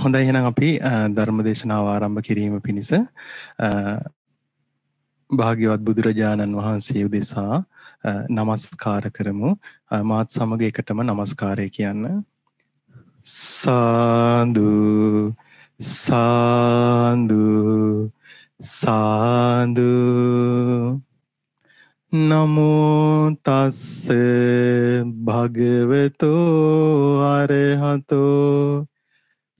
හොඳයි එහෙනම් අපි ධර්ම දේශනාව ආරම්භ කිරීම පිණිස භාග්‍යවත් බුදුරජාණන් වහන්සේ උදෙසා নমස්කාර කරමු මාත් සමග එකටම নমස්කාරය කියන්න සාදු සාදු සාදු නමෝ තස්ස භගවතෝ අරහතෝ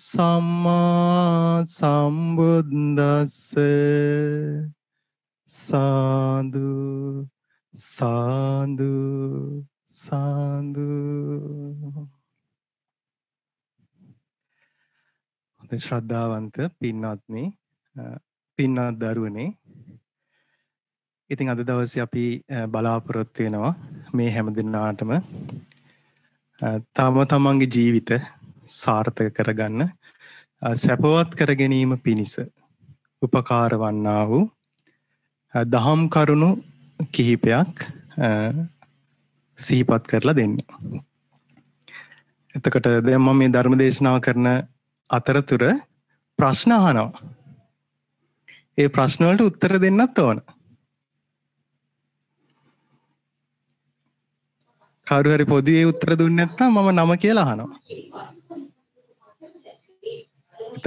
සම්මා සම්බුද්දස්ස සාදු සාදු සාදු හොඳ ශ්‍රද්ධාවන්ත පින්වත්නි පින්වත් දරුවනේ ඉතින් අද දවසේ අපි බලාපොරොත්තු වෙනවා මේ හැම දිනාටම තම තමන්ගේ ජීවිත සාර්ථක කරගන්න සැපවත් කරගැනීම පිණිස උපකාර වන්නා වූ දහම් කරුණු කිහිපයක් සීපත් කරලා දෙන්න. එතකට දෙම මේ ධර්ම දේශනාව කරන අතරතුර ප්‍රශ්න අහනවා. ඒ ප්‍රශ්නවලට උත්තර දෙන්නත් ඕන. කරුහරි පොදියේ උත්තර දුන්නත්තා මම නම කියලා අහනවා.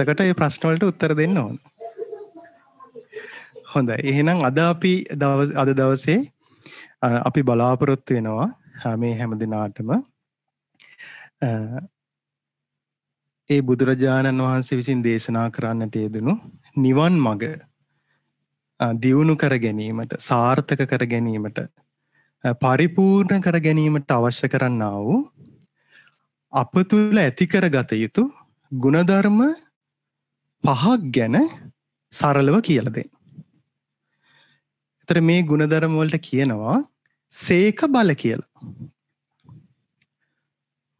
එතකට ඒ ප්‍රශ්නවලට උත්තර දෙන්න ඕන හොඳ එහෙනම් අද අපි දවස් අද දවසේ අපි බලාපොරොත්තු වෙනවා හැමේ හැම දෙනාටම ඒ බුදුරජාණන් වහන්සේ විසින් දේශනා කරන්නට යෙදනු නිවන් මග දියුණු කර ගැනීමට සාර්ථක කර ගැනීමට පරිපූර්ණ කර ගැනීමට අවශ්‍ය කරන්නා වූ අප තුළ ඇතිකර ගත යුතු ගුණධර්ම පහක් ගැන සරලව කියලදේ. එතට මේ ගුණධරමවලට කියනවා සේක බල කියලා.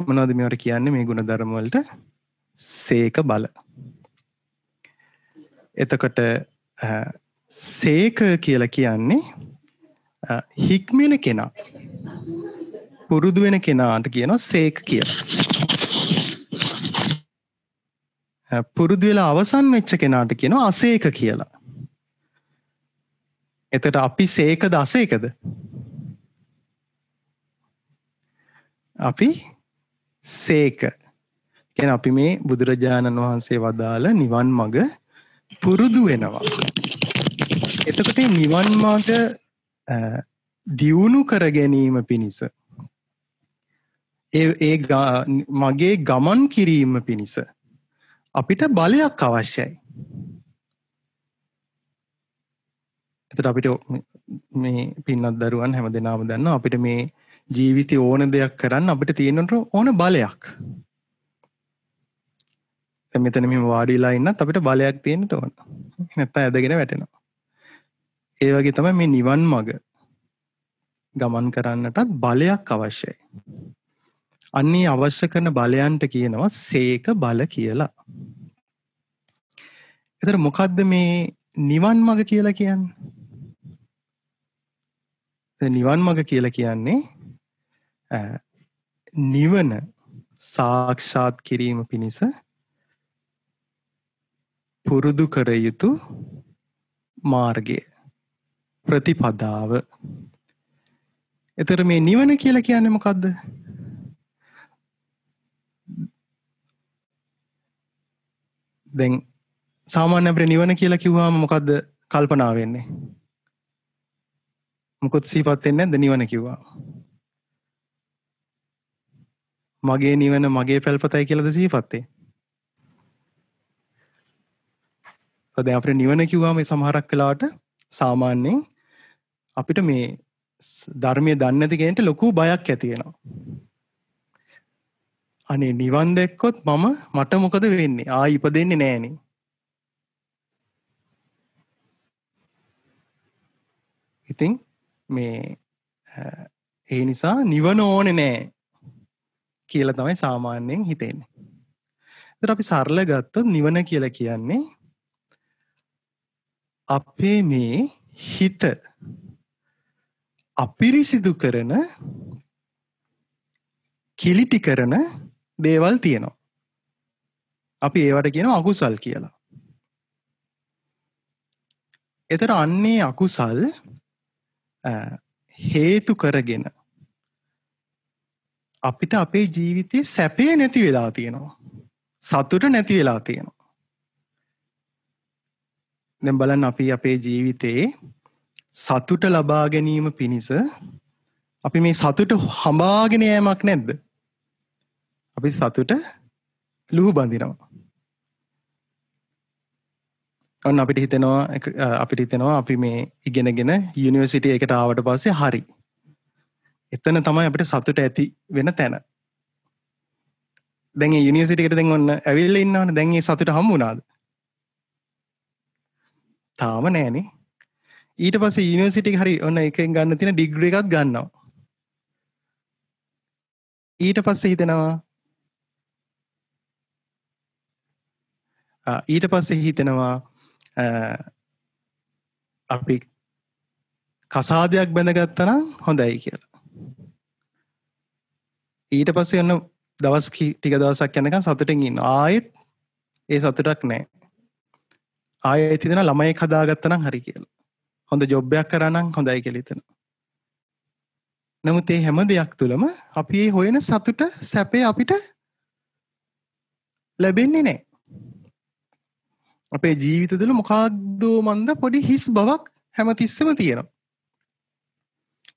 මනොද මෙවට කියන්නේ මේ ගුණධරමවලට සේක බල. එතකොට සේක කියල කියන්නේ හික්මෙන කෙනා පුරුදු වෙන කෙනාට කියනවා සේක කියලා. පුරුදු වෙලා අවසන් වෙච්ච කෙනාට කියනවා අසේක කියලා. එතට අපි සේකද අසේකද? අපි සේක. කියන අපි මේ බුදුරජාණන් වහන්සේ වදාළ නිවන් මඟ පුරුදු වෙනවා. එතකොට නිවන් මාර්ග දියුණු කර ගැනීම පිණිස ඒ මගේ ගමන් කිරීම පිණිස අපිට බලයක් අවශ්‍යයි. එතට අපිට මේ පින්නත් දරුවන් හැම දෙනාම දන්න අපිට මේ ජීවිතය ඕන දෙයක් කරන්න අපිට තියෙනට ඕන බලයක් මෙතන මෙම වාඩිලා ඉන්න අපිට බලයක් තියෙනට ඕන නැත්තා ඇදගෙන වැටෙනවා ඒ වගේ තම මේ නිවන් මග ගමන් කරන්නටත් බලයක් අවශ්‍යයි අන්නේ අවශ්‍ය කරන බලයන්ට කියනවා සේක බල කියලා එතර මොකක්ද මේ නිවන් මඟ කියලා කියන්නේ? නිවන් මඟ කියලා කියන්නේ නිවන සාක්ෂාත් කිරීම පිණිස පුරුදු කර යුතු මාර්ගය ප්‍රතිපදාව එතර මේ නිවන කියලා කියන්නේ මොකද්ද දැන් සාමාන්‍ය අපට නිවන කියලා කිව්වාම මොකක්ද කල්පනාවෙන්නේ මොකොත් සීපත්වෙන්න ඇද නිවන කිව්වා මගේ නිවන මගේ පැල්පතයි කියලද සීපත්තේ ද අපට නිවන කිව්වාම සමහරක් කලාට සාමාන්‍යෙන් අපිට මේ ධර්මය දන්නතිගෙන්ට ලොකු බයක් ඇතියෙනවා අනේ නිවන් දැක්කොත් මම මට මොකද වෙන්නේ ආ ඉප දෙන්නේ නෑනේ ඉතින් මේ ඒ නිසා නිවන ඕනෙ නෑ කියල තමයි සාමාන්‍යයෙන් හිතෙන්නේ. ද අපි සරල ගත්තොත් නිවන කියල කියන්නේ අපේ මේ හිත අපිරිසිදු කරන කිලිටි කරන දේවල් තියෙනවා. අපි ඒවට කියන අකුසල් කියලා. එතර අන්නේ අකුසල් හේතු කරගෙන අපිට අපේ ජීවිතේ සැපේ නැති වෙලා තියෙනවා. සතුට නැති වෙලා තියෙනවා. දැන් බලන්න අපි අපේ ජීවිතේ සතුට ලබා ගැනීම පිණිස අපි මේ සතුට හඹාගෙන යෑමක් නැද්ද? අපි සතුට ලුහු බඳිනවා. ඔන්න අපිට හිතෙනවා අපිට හිතෙනවා අපි මේ ඉගෙනගෙන යුනිවර්සිට එකට ආවට පස්සේ හරි එතන තමයි අපට සතුට ඇති වෙන තැන දැන් යුනිවර්සිටිකට දැන් ඔන්න ඇවිල්ල ඉන්නවන දැන්ගේ සතුට හම්මුණාද තාම නෑනේ ඊට පස යනිවර්සිටි හරි ඔන්න එකෙන් ගන්න තින ඩිග්‍ර එකත් ගන්නවා ඊට පස්ස හිතෙනවා ඊට පස්සේ හිතෙනවා අපි කසාදයක් බැඳගත්තනම් හොඳයි කියලා ඊට පස්සේ ඔන්න දවස් ටික දවසක් යනක සතුටින් ඉන්න ආයෙත් ඒ සතුටක් නෑ ආය තිදෙන ළමයි කදාගත්තනම් හරි කියලා හොඳ ජොබ්බයක් කරනම් හොඳයි කෙලිතෙන නමුත් ඒ හැම දෙයක් තුළම අපි ඒ හොයන සතුට සැපේ අපිට ලැබෙන්නේ නෑ අපේ ජීවිත තුළ මොකාදෝ මන්ද පොඩි හිස් බවක් හැමතිස්සම තියෙනවා.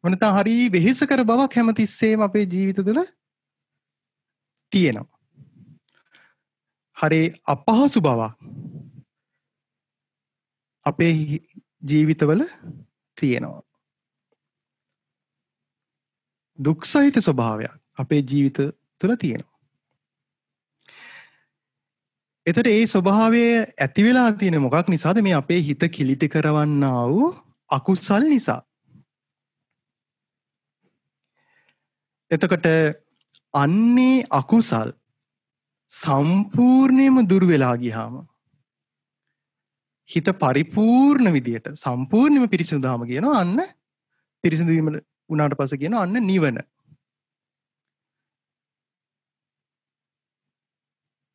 වනතා හරි වෙහෙස කර බවක් හැමතිස්සේම අපේ ජීවිත තුළ තියෙනවා. හරේ අපහසු බවක් අපේ ජීවිතවල තියෙනවා. දුක් සහිත ස්වභාවයක් අපේ ජීවිත තුළ තියෙනවා. එතට ඒ ස්වභාවය ඇතිවෙලා තියෙන මොකක් නිසාද මේ අපේ හිත කිලිටි කරවන්න වූ අකුසල් නිසා. එතකට අන්නේ අකුසල් සම්පූර්ණයම දුර්වෙලා ගිහාම හිත පරිපූර්ණ විදියට සම්පූර්ණම පිරිසිදුදාම කියන අන්න පිරිසිදුවීම උනාට පස කියන අන්න නිවන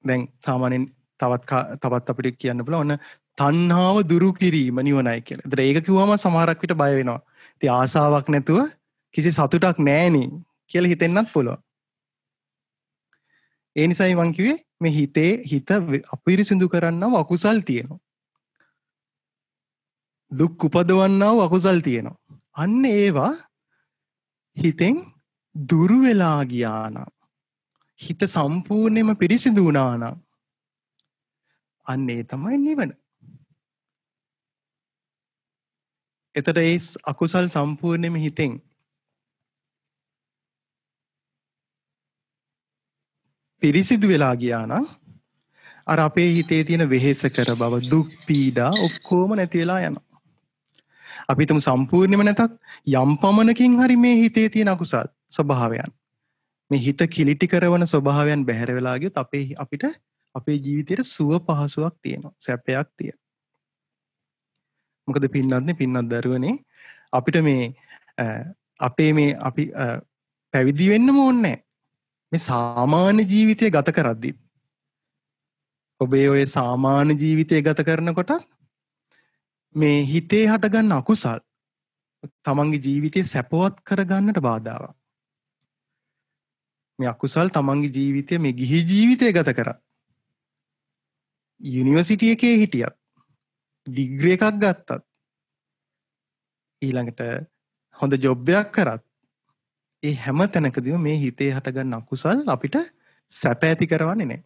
දැන් සාමානෙන් තවත් තවත් අපිට කියන්න පුළ ඔන්න තන්හාාව දුරු කිරීම නිවනයි කියල දර ඒක කිවම සමහරක් විට බය වෙනවා ති ආසාාවක් නැතුව කිසි සතුටක් නෑනේ කියල හිතෙන්න්නත් පුළුව ඒ නිසයි මංකිවේ මේ හිතේ හිත අපිරිසිදු කරන්නව අකුසල් තියෙනවා දුක් උපදවන්නව අකුසල් තියෙනවා අන්න ඒවා හිතෙන් දුරුවෙලා ගියානම් හිත සම්පූර්ණයම පිරිසිදුනානම් අන්න ඒ තමයි නිවන. එතට ඒ අකුසල් සම්පූර්ණයම හිතෙන් පිරිසිදු වෙලා ගියානම් අර අපේ හිතේ තියෙන වෙහෙස කර බව දුක් පීඩා ඔක්කෝම නැති වෙලා යනවා. අපිතම සම්පූර්ණයම නැතත් යම් පමණකින් හරි මේ හිතේ තියෙන අකුසල් ස්වභාවයන් මේ හිත කිලිටි කරවන ස්වභාවයන් බැහැර වෙලා ගියොත් අපේ අපිට අපේ ජීවිතයට සුව පහසුවක් තියෙනවා සැපයක් තිය මොකද පින්නත්න්නේ පින්නත් දරුවනේ අපිට මේ අපේ මේ අපි පැවිදි වෙන්නම ඕන්නෑ මේ සාමාන්‍ය ජීවිතය ගත කරද්දිත් ඔබේ ඔය සාමාන්‍ය ජීවිතය ගත කරනකොට මේ හිතේ හටගන්න අකුසල් තමන්ගේ ජීවිතය සැපවත් කරගන්නට බාධාවක් මේ අකුසල් තමන්ගේ ජීවිතය මේ ගිහි ජීවිතය ගත කරත් යුනිවර්සිටිය එකේ හිටියත් ඩිග්‍රිය එකක් ගත්තත් ඊළඟට හොඳ ජොබ්බයක් කරත් ඒ හැම තැනකදම මේ හිතේ හටගන්න අකුසල් අපිට සැප ඇති කරවන්නේ නෑ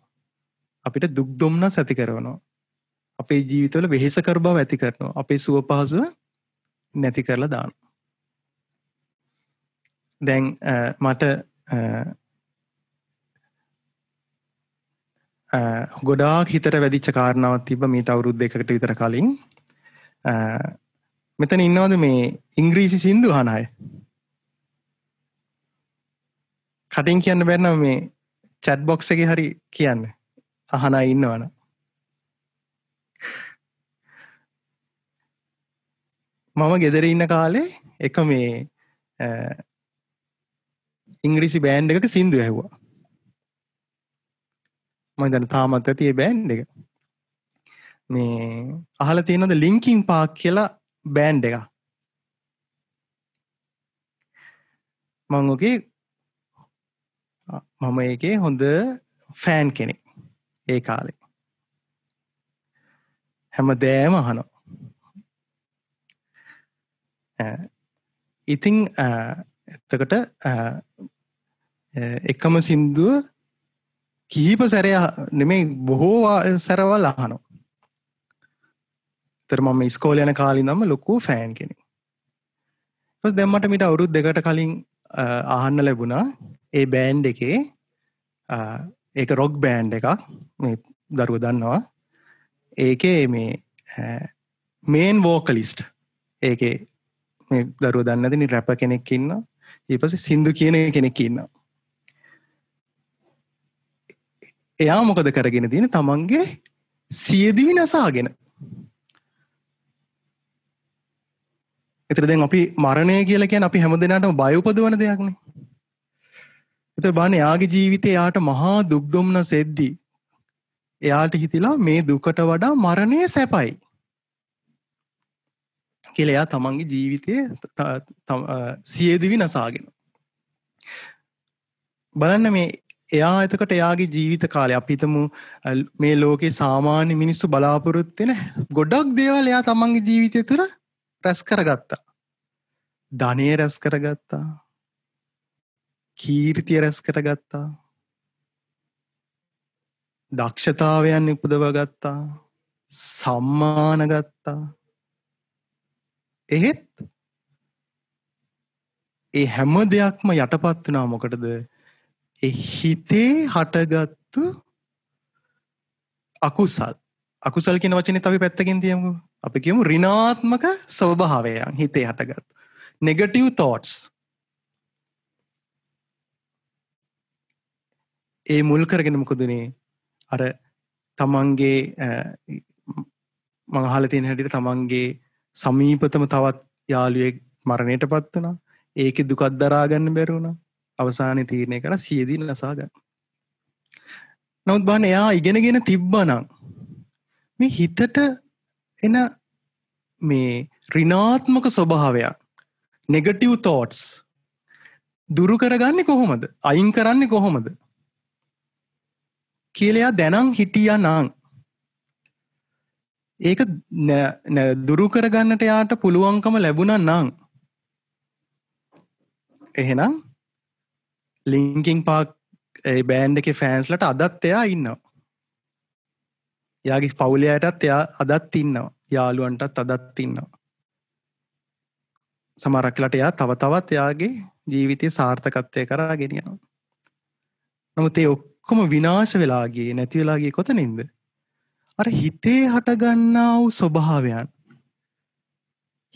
අපිට දුක්දොම්න සැති කරවනවා අපේ ජීවිතවල වෙහෙසකර බව ඇති කරනවා අපේ සුව පහසුව නැති කරලා දාන දැන් මට ගොඩාක් හිතට වැදිච්ච කාරණාවත් තිබ මේ අවුරුද් දෙකට විතර කලින් මෙතන ඉන්නවද මේ ඉංග්‍රීසි සින්දු හනය කටින් කියන්න බැන්න මේ චැට් බොක්ස එක හරි කියන්න අහනා ඉන්නවන මම ගෙදර ඉන්න කාලේ එක මේ ඉංග්‍රීසි බෑන්් එක සින්දු ඇහවා මම දන්න තාමත් ඇති ඒ බෑන්් එක මේ අහලා තියෙනවද ලින්කින් පාක් කියලා බෑන්ඩ් එක මං ඔකේ මම ඒකේ හොඳ ෆෑන් කෙනෙක් ඒ කාලේ හැම දෑම අහනෝ ඉතිං එතකට එකම සින්දුව කීප සැරය නෙමේ බොහෝ සැරවල් අහනෝ තර මම ස්කෝල යන කාලින් දම්ම ලොකු ෆෑන් කෙනෙ පස් දෙම්මට මිට අවුරුත් දෙකට කලින් අහන්න ලැබුණා ඒ බෑන්් එකේ ඒක රොක් බෑන්් එකක් මේ දරුව දන්නවා ඒකේ මේ මේන් වෝකලිස්ට් ඒකේ දරුව දන්නදින රැප කෙනෙක් ඉන්න ඒ පස සිින්දු කියන කෙනෙක් ඉන්නවා එයා මොකද කරගෙන තියෙන තමන්ගේ සියදිවි නසාගෙන එතර දැන් අපි මරණය කියලා කියන අපි හැම දෙනාටම බය උපදවන දෙයක්නේ. එතකොට බලන්න එයාගේ ජීවිතේ එයාට මහා දුක් දුම්න සෙද්දි එයාට හිතිලා මේ දුකට වඩා මරණය සැපයි. කියලා එයා තමන්ගේ ජීවිතයේ සියදිවි නසාගෙන. බලන්න මේ එයා එතකට එයාගේ ජීවිත කාලය අපිතම මේ ලෝකේ සාමාන්‍ය මිනිස්සු බලාපොරොත්වෙන ගොඩක් දේවල් එයා තමන්ගේ ජීවිතය තුර රැස් කරගත්තා ධනය රැස් කරගත්තා කීර්තිය රැස් කරගත්තා දක්ෂතාවයන් උපදවගත්තා සම්මානගත්තා එහෙත් ඒ හැම දෙයක්ම යටපත් වනා මොකටද හිතේ හටගත්තු අකුසල් අකුසල් කියන වචනේ අපි පැත්තකින් තියමුකෝ අපි කියමු ඍණාත්මක ස්වභාවයන් හිතේ හටගත් negative thoughts ඒ මුල් කරගෙන මොකදුනේ අර තමන්ගේ මහල තියෙන හැටිට තමන්ගේ සමීපතම තවත් යාළුවෙක් මරණයට පත් වනා ඒක දුකත් දරාගන්න බැරුණා අවසානය තීරණය කර සියදී නසාගන්න නමුත් බාන එයා ඉගෙනගෙන තිබ්බනම් මේ හිතට එන මේ රිනාත්මක ස්වභාවයක් නෙගටව් තෝට්ස් දුරු කරගන්නේ කොහොමද අයින් කරන්නේ කොහොමද කියලයා දැනං හිටිය නං ඒක දුරු කරගන්නට යාට පුළුවන්කම ලැබුණ නං එහෙනම් ලිංකින් පාක් ඒ බෑන්් එක ෆෑන්ස්ලට අදත් එයා ඉන්නවා යාගේ පවුලයටත් එයා අදත් ඉන්නවා යාළුවන්ටත් අදත් ඉන්නවා සමරක්ලට එයා තව තවත් එයාගේ ජීවිතය සාර්ථකත්වය කරා ගෙනියනවා නමුත් ඒ ඔක්කොම විනාශ වෙලාගේ නැති වෙලාගේ කොතනින්ද අර හිතේ හටගන්නා වූ ස්වභාවයන්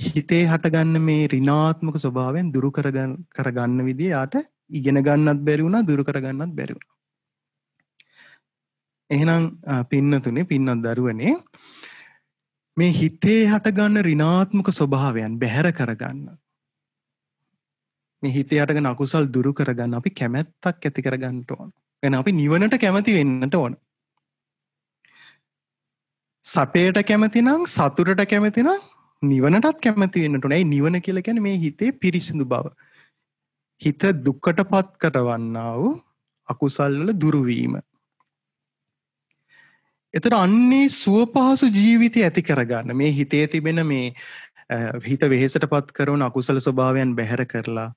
හිතේ හටගන්න මේ රිනාත්මක ස්වභාවයෙන් දුරු කරගන්න විදිහට ඉගෙන ගන්නත් බැරි වුණා දුරු කරගන්නත් බැරි වුණා. එහෙනම් පින්නතුනේ පින්නත් දරුවනේ මේ හිතේ හටගන්න ඍණාත්මක ස්වභාවයන් බැහැර කරගන්න මේ හිතේ හටගෙන අකුසල් දුරු කරගන්න අපි කැමැත්තක් ඇති කරගන්න ඕන. වෙන අපි නිවනට කැමති වෙන්නට ඕන. සපේට කැමතිනම් සතුටට කැමතිනම් නිවනටත් කැමති වෙන්නට ඕන. ඒ නිවන කියලා කියන්නේ මේ හිතේ පිරිසිදු බව. හිත දුක්කට පත් කරවන්නා වූ අකුසල්වල දුරුවීම. එතට අන්නේ සුවපහසු ජීවිතය ඇති කරගන්න මේ හිතේ තිබෙන මේ හිත වෙහෙසට පත් කරන අකුසල ස්වභාවයන් බැහැර කරලා.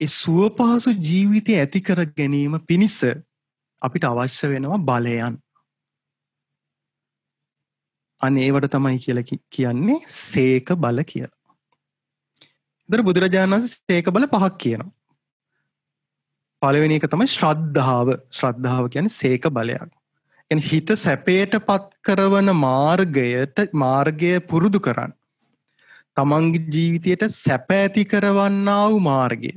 එ සුවපහසු ජීවිතය ඇති කර ගැනීම පිණිස අපිට අවශ්‍ය වෙනවා බලයන්. අනේවට තමයි කියල කියන්නේ සේක බල කියලා. දර බුදුරජාණන් වහන්සේ ඒක බල පහක් කියනවා. පළවෙනි එක තමයි ශ්‍රද්ධාව. ශ්‍රද්ධාව කියන්නේ සේක බලයක්. එන් හිත සැපයට පත් කරවන මාර්ගයට මාර්ගය පුරුදු කරන්න. තමන්ගේ ජීවිතයට සැප ඇති කරවන්නා වූ මාර්ගය.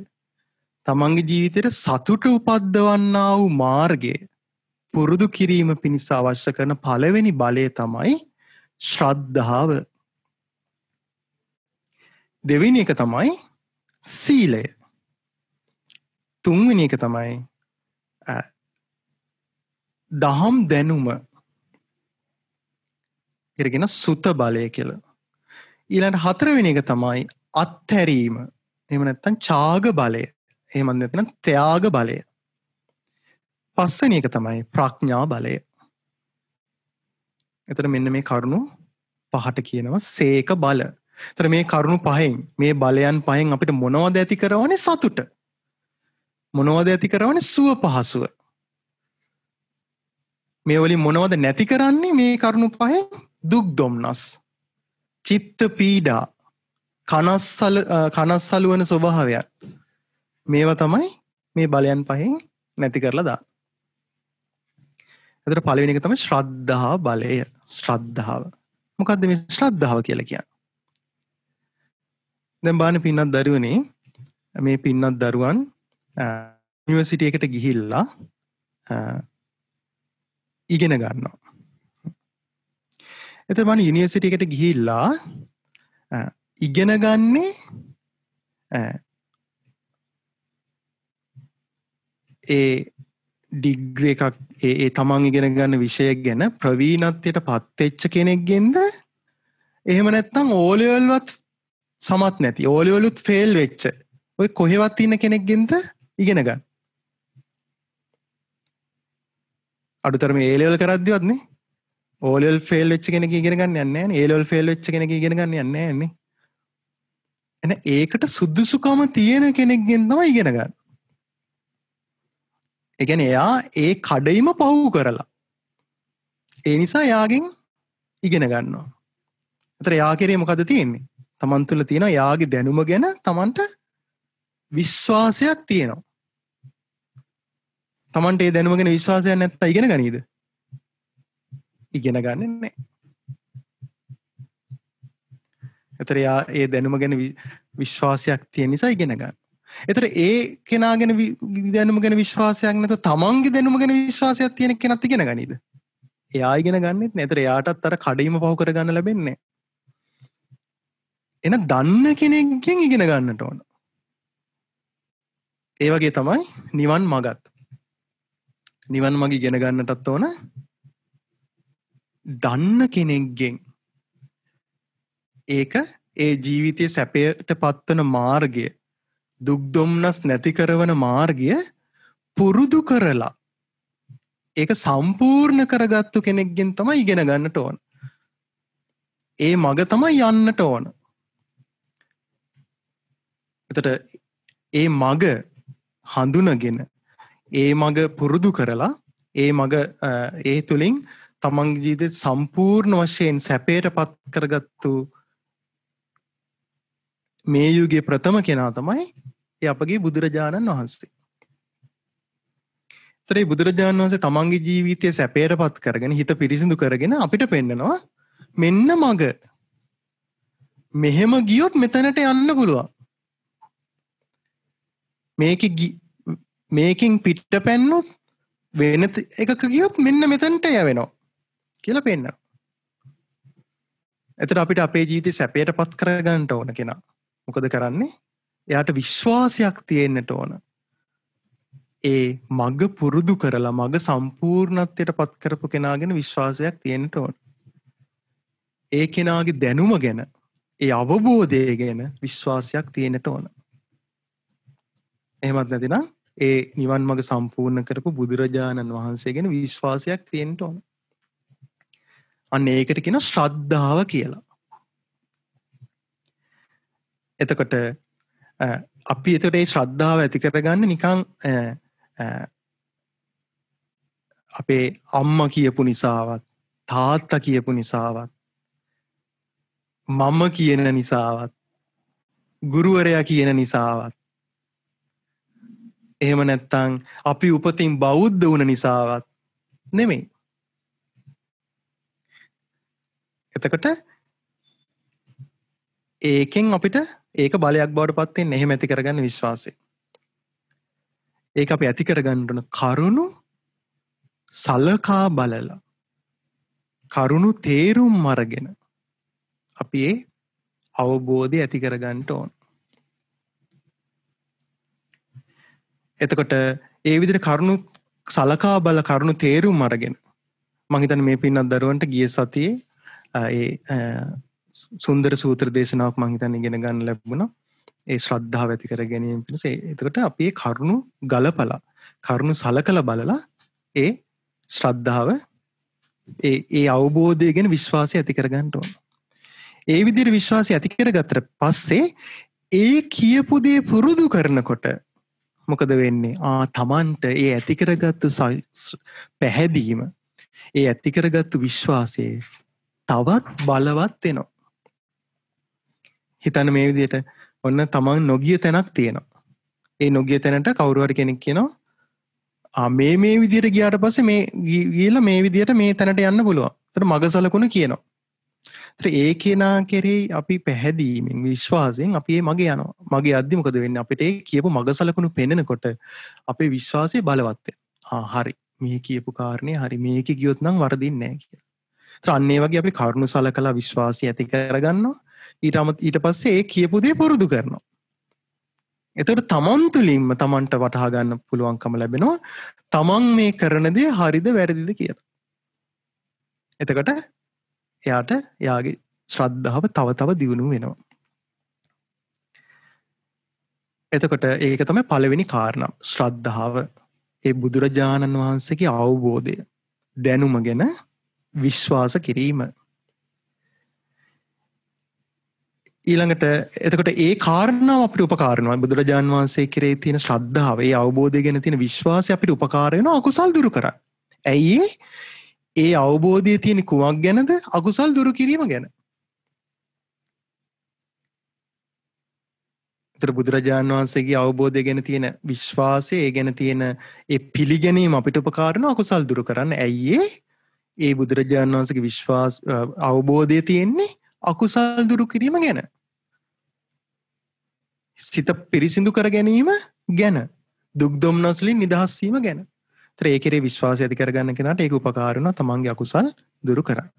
තමන්ගේ ජීවිතයට සතුට උපද්දවන්නා වූ මාර්ගය. පුරුදු කිරීම පිණිස අවශ්‍ය කරන පළවෙනි බලය තමයි ශ්‍රද්ධාව දෙවෙනි එක තමයි සීලය. තුන්වෙනි එක තමයි දහම් දැනුම කරගෙන සුත බලය කියල. ඊළට හතරවෙනි එක තමයි අත්හැරීම එම නැත්තන් චාග බලය ඒමන් දෙතින තයාග බලය. පස්සන එක තමයි ප්‍රඥා බලය. එතට මෙන්න මේ කරුණු පහට කියනවා සේක බල තර මේ කරුණු පහෙන් මේ බලයන් පහෙන් අපිට මොනවද ඇති කරවන්නේ සතුට. මොනවද ඇති කරවන්නේ සුව පහසුව. මේ වලින් මොනවද නැති කරන්නේ මේ කරුණු පහෙන් දුක් දුම්නස්. චිත්ත පීඩා කනස්සල කනස්සලුවන ස්වභාවයන්. මේවා තමයි මේ බලයන් පහෙන් නැති කරලා දා. ඇතර පලවෙනික තම ශ්‍රද්ධහා බලය ශ්‍රද්ධාව මොකක්ද මේ ශ්‍රද්ධාව කියලා කියන්න දැන් බාන පින්නත් දරුවනේ මේ පින්නත් දරුවන් නිවසිටි එකට ගිහිල්ලා ඉගෙන ගන්නවා. එත බන යුනිවර්සිටි එකට ගිහිල්ලා ඉගෙන ගන්නේ ඒ ඩිග්‍ර එකක් ඒ තමන් ඉගෙන ගන්න විෂය ගැන ප්‍රවීණත්වයට පත්වෙච්ච කෙනෙක් ගෙන්ද එහෙම නැත්තං ඕලවල්වත් සමත් නැති ඕලිවලුත් ෆෙල් වෙච්ච ඔය කොහෙවත් ඉන්න කෙනෙක් ගෙන්ද ඉගෙන ගන්න අඩුතරම ඒලෙවල් කරද්දිවත්න්නේ ඕලල් ෆෙල් වෙච්ච කෙනෙ ඉගෙන ගන්න යන්න ඒලොල් ෆෙල් වෙච්ච කෙනෙ ඉගෙන ගන්න යන්න එන්නේ එන ඒකට සුද්දුසුකම තියෙන කෙනෙක් ගෙන්දම ඉගෙන ගන්න එකන එයා ඒ කඩයිම පහු කරලා ඒ නිසා යාගෙන් ඉගෙන ගන්නවා ඇතර යා කෙරේ මොකද තියෙන්නේ තමන් තුළ තියෙන යාගේ දැනුම ගැන තමන්ට විශ්වාසයක් තියෙනවා තමන්ට ඒ දැනුමගෙන විශ්වාසයක් නැත්ත ඉගෙන ගනීද ඉගෙන ගන්නන්නේ එතර යා ඒ දැනුම ගැන විශ්වාසයක් තියෙන නිසා ඉගෙන ගන්න එතර ඒ කෙනගෙන දැනුම ගැන විශ්වාසයක් නැත තමන්ගේ දැනුම ගැන විශ්වාසයක් තියෙන කෙනත් ඉගෙන ගනීද එයා ඉගෙන ගන්නෙත් නැතර යාටත් අර කඩීම පහු කරගන්න ලැබෙන්නේ එන දන්න කෙනෙක්ගෙන් ඉගෙන ගන්නට ඕන ඒ වගේ තමයි නිවන් මගත් නිවන් මගේ ඉගෙන ගන්නටත් ඕන දන්න කෙනෙක්ගෙන් ඒක ඒ ජීවිතය සැපයට පත්වන මාර්ගය දුක්දොම්නස් නැති කරවන මාර්ගය පුරුදු කරලා ඒක සම්පූර්ණ කරගත්තු කෙනෙක්ගෙන් තමයි ඉගෙන ගන්නට ඕන ඒ මග තමයි යන්නට ඕන එතට ඒ මග හඳුනගෙන ඒ මග පුරුදු කරලා ඒ මග ඒ තුළින් තමන්ගජීද සම්පූර්ණ වශයෙන් සැපේට පත් කරගත්තු මේ යුගේ ප්‍රථම කෙනා තමයි අපගේ බුදුරජාණන් වහන්සේ. තරේ බුදුරජාණන් වහන්සේ තමන්ගේ ජීවිතය සැපේට පත් කරගෙන හිත පිරිසිදු කරගෙන අපිට පෙන්න්නනවා මෙන්න මග මෙහෙම ගියොත් මෙතැනට යන්න පුළුවන් මේක මේකින් පිට්ට පැන්නොත් වෙන එකක ගියොත් මෙන්න මෙතන්ට යවෙනවා කියලා පෙන්න්න ඇතට අපිට අපේ ජීවිතය සැපයට පත් කරගන්නට ඕන කෙනා මොකද කරන්නේ එයාට විශ්වාසයක් තියෙන්න්නට ඕන ඒ මග පුරුදු කරලා මග සම්පූර්ණත්වයට පත් කරපු කෙනාගෙන විශ්වාසයක් තියෙන්ට ඕන ඒ කෙනාගේ දැනුම ගැන ඒ අවබෝධය ගැන විශ්වාසයක් තියෙනට ඕන එහෙමත් නැතිනම් ඒ නිවන් මඟ සම්පූර්ණ කරපු බුදුරජාණන් වහන්සේ ගැන විශ්වාසයක් තියෙන්න ඕන. අන්න ඒකට කියන ශ්‍රද්ධාව කියලා. එතකොට අපි එතකොට මේ ශ්‍රද්ධාව ඇති කරගන්න නිකන් අපේ අම්මා කියපු නිසාවත් තාත්තා කියපු නිසාවත් මම කියන නිසාවත් ගුරුවරයා කියන නිසාවත් එහෙම නැත්තං අපි උපතින් බෞද්ධ වුණ නිසාවත් නෙමෙයි. එතකොට ඒකෙන් අපිට ඒක බලයක් බවට පත්තෙන් එහෙම ඇති කරගන්න විශ්වාසය. ඒක අප ඇති කරගන්නටන කරුණු සලකා බලල කරුණු තේරුම් මරගෙන අපි ඒ අවබෝධය ඇති කරගන්නට ඕන. එතකොට ඒ විදිට කරුණු සලකා බල කරුණු තේරුම් අරගෙන මහිතන මේ පින් අදරුවන්ට ගිය සතියේ ඒ සුන්දර සූත්‍ර දේශනාවක් මහිතන ඉගෙන ගන්න ලැබුණ ඒ ශ්‍රද්ධාව ඇති කර ගැනීම පිණිස එතකොට අපේ කරුණු ගලපලා කරුණු සලකල බලලා ඒ ශ්‍රද්ධාව ඒ ඒ අවබෝධය ගැන විශ්වාසය ඇති කරගන්නට ඕන ඒ විදිර විශ්වාසය ඇතිකර ගත්තර පස්සේ ඒ කියපුදේ පුරුදු කරනකොට මොකද වෙන්නේ ආ තමන්ට ඒ ඇතිකරගත්තු පැහැදීම ඒ ඇතිකරගත්තු විශ්වාසය තවත් බලවත් වෙනවා හිතන මේ විදියට ඔන්න තමන් නොගිය තැනක් තියෙනවා ඒ නොගිය තැනට කවුරුවර කෙනෙක් කියනවා මේ මේ විදියට ගියාට පස්සේ මේ ගියලා මේ විදියට මේ තැනට යන්න පුළුවන් තර මග සලකුණ කියනවා ඒ කෙනා කෙරෙහි අපි පැහැදීමෙන් විශ්වාසයෙන් අපේ මගේ යන මගේ අධ්‍යමකද වෙන්න අපිට ඒ කියපු මග සලකුණු පෙනෙනකොට අපේ විශ්වාසය බලවත්ය හරි මේ කියපු කාරණය හරි මේක ගියොත් නම් වරදින්නෑ කිය ත්‍රන්නේ වගේ අපි කරුණු සල කලා විශ්වාසය ඇති කරගන්නවා ඊටමත් ඊට පස්සේ ඒ කියපු දේ පුරුදු කරනවා එතට තමන් තුළින්ම තමන්ට වටහාගන්න පුළුවන්කම ලැබෙනවා තමන් මේ කරන දේ හරිද වැරදිද කියලා එතකට එයාට එයාගේ ශ්‍රද්ධාව තව තව දියුණු වෙනවා. එතකොට ඒක තම පළවෙනි කාරණම් ශ්‍රද්ධාව ඒ බුදුරජාණන් වහන්සේගේ අවබෝධය දැනුම ගැන විශ්වාස කිරීම. ඊළඟට එතකට ඒ කාරණාව අපට උපකාරනවා බුදුරජාන් වහන්සේ කරේ තියෙන ශ්‍රද්ධාවේ අවබෝධය ගැන තියෙන විශ්වාසය අපිට උපකාරයන අකුසල් දුරු කර. ඇයි ඒ අවබෝධය තියෙන කුමක් ගැනද අකුසල් දුරු කිරීම ගැන. තර බුදුරජාණන් වහන්සේගේ අවබෝධය ගැන තියෙන විශ්වාසය ඒ ගැන තියෙන ඒ පිළිගැනීම අපිට උපකාරණ අකුසල් දුරු කරන්න ඇයිඒ ඒ බුදුරජාණන් වහන්සගේ විශ්වාස අවබෝධය තියෙන්නේ අකුසල් දුරු කිරීම ගැන. සිත පිරිසිදු කර ගැනීම ගැන දුක්දොම්නස්ලින් නිදහස්වීම ගැන. ත්‍රේකෙරේ විශ්වාස ඇතිකරගන්න කෙනට ඒක උපකාරුණ තමන්ගේ අකුසල් දුරු කරන්න.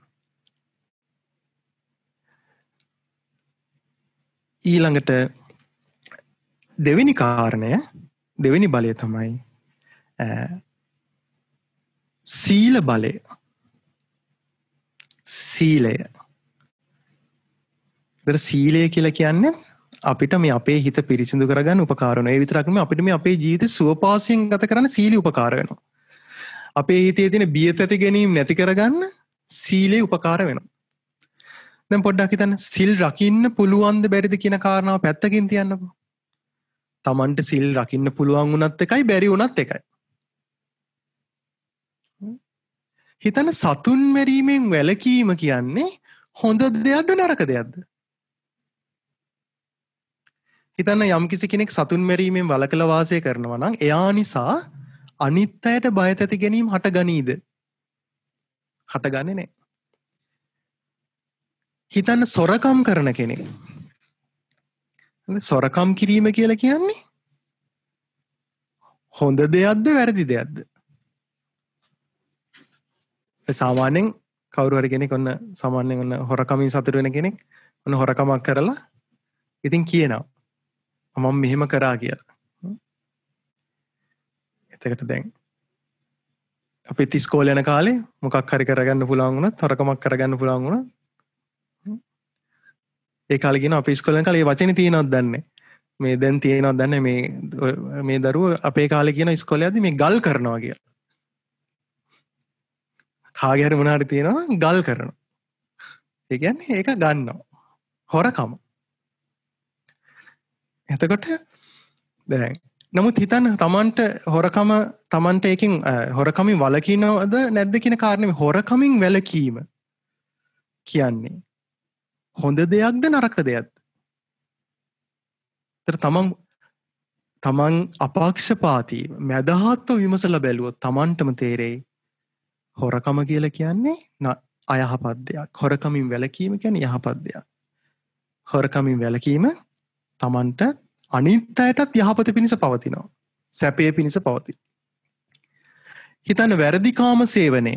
ඊළඟට දෙවෙනි කාරණය දෙවෙනි බලය තමයි සීල බලය සීලය සීලය කියලා කියන්නේ අපිට මේ අපේ හිත පිරිසිදු කරගන්න උපකාරන ඒ විතරක්ම අපිට මේ අපේ ජීවිත සුවපාසියෙන් ගත කරන්න සීලි උපකාරයනවා. අපේ හිතේ තින බියත ඇති ගැනීම නැති කරගන්න සීලේ උපකාර වෙනවා. දැන් පොඩ්ඩක් හිතන්න සිල් රකින්න පුළුවන්ද බැරිද කියන කාරණාව පැත්තකින් තියන්නකෝ. Tamanට සිල් රකින්න පුළුවන් වුණත් එකයි බැරි වුණත් එකයි. හිතන සතුන් මැරීමෙන් වැළකීම කියන්නේ හොඳ දෙයක්ද නරක දෙයක්ද? හිතන්න යම්කිසි කෙනෙක් සතුන් මැරීමෙන් වලකළ වාසය කරනවා නම් එයා නිසා අනිත් අයට බයතැති ගැනීම හට ගනීද හටගන්න නෑ හිතන්න සොරකම් කරන කෙනෙක් සොරකම් කිරීම කියල කියන්නේ හොඳ දෙයක්ද වැරදි දෙයක්ද සාමානෙන් කවරුවරගෙනෙ කොන්න සාමාන්‍යෙන් ඔන්න හොරකමින් සතුරුවෙන කෙනෙක් ඔන්න හොරකමක් කරලා ඉතින් කියනවා මම මෙහෙම කරා කියලා එතකට දැන් අපි තිස්කෝල යන කාලේ මොකක් හරි කරගන්න පුළන්ගුණ තොරකමක් කරගන්න පුළන්ගුණ ඒ කාලගෙන අපි ස්කොලන් කලේ වචන තියෙනවත් දන්නේ මේ දැන් තියෙනවත් දන්න මේ මේ දරුව අපේ කාලෙ කියන ස්කොල ඇති මේ ගල් කරනවා කිය කාගැර මනාට තියෙනවා ගල් කරන ඒගැන්නේ ඒක ගන්නවා හොරකම එතකොට දැන් නමුත් හිතන්න තමන්ට හොරකම තමන්ට එකින් හොරකමින් වලකිනවද නැද්ද කියෙන කාරණම හොරකමින් වැලකීම කියන්නේ හොඳ දෙයක්ද නරක දෙයක්ද තමන් තමන් අපාක්ෂපාති මැදහත්ව විමසල බැලුවොත් තමන්ටම තේරෙයි හොරකම කියල කියන්නේ න අයහපත් දෙයක් හොරකමින් වැලකීම කියැන යහපත් දෙයක් හොරකමින් වැලකීම තමන්ට අනිත් අයටත් යහපත පිණිස පවතිනවා. සැපය පිණිස පවති. හිතන්න වැරදිකාම සේවනය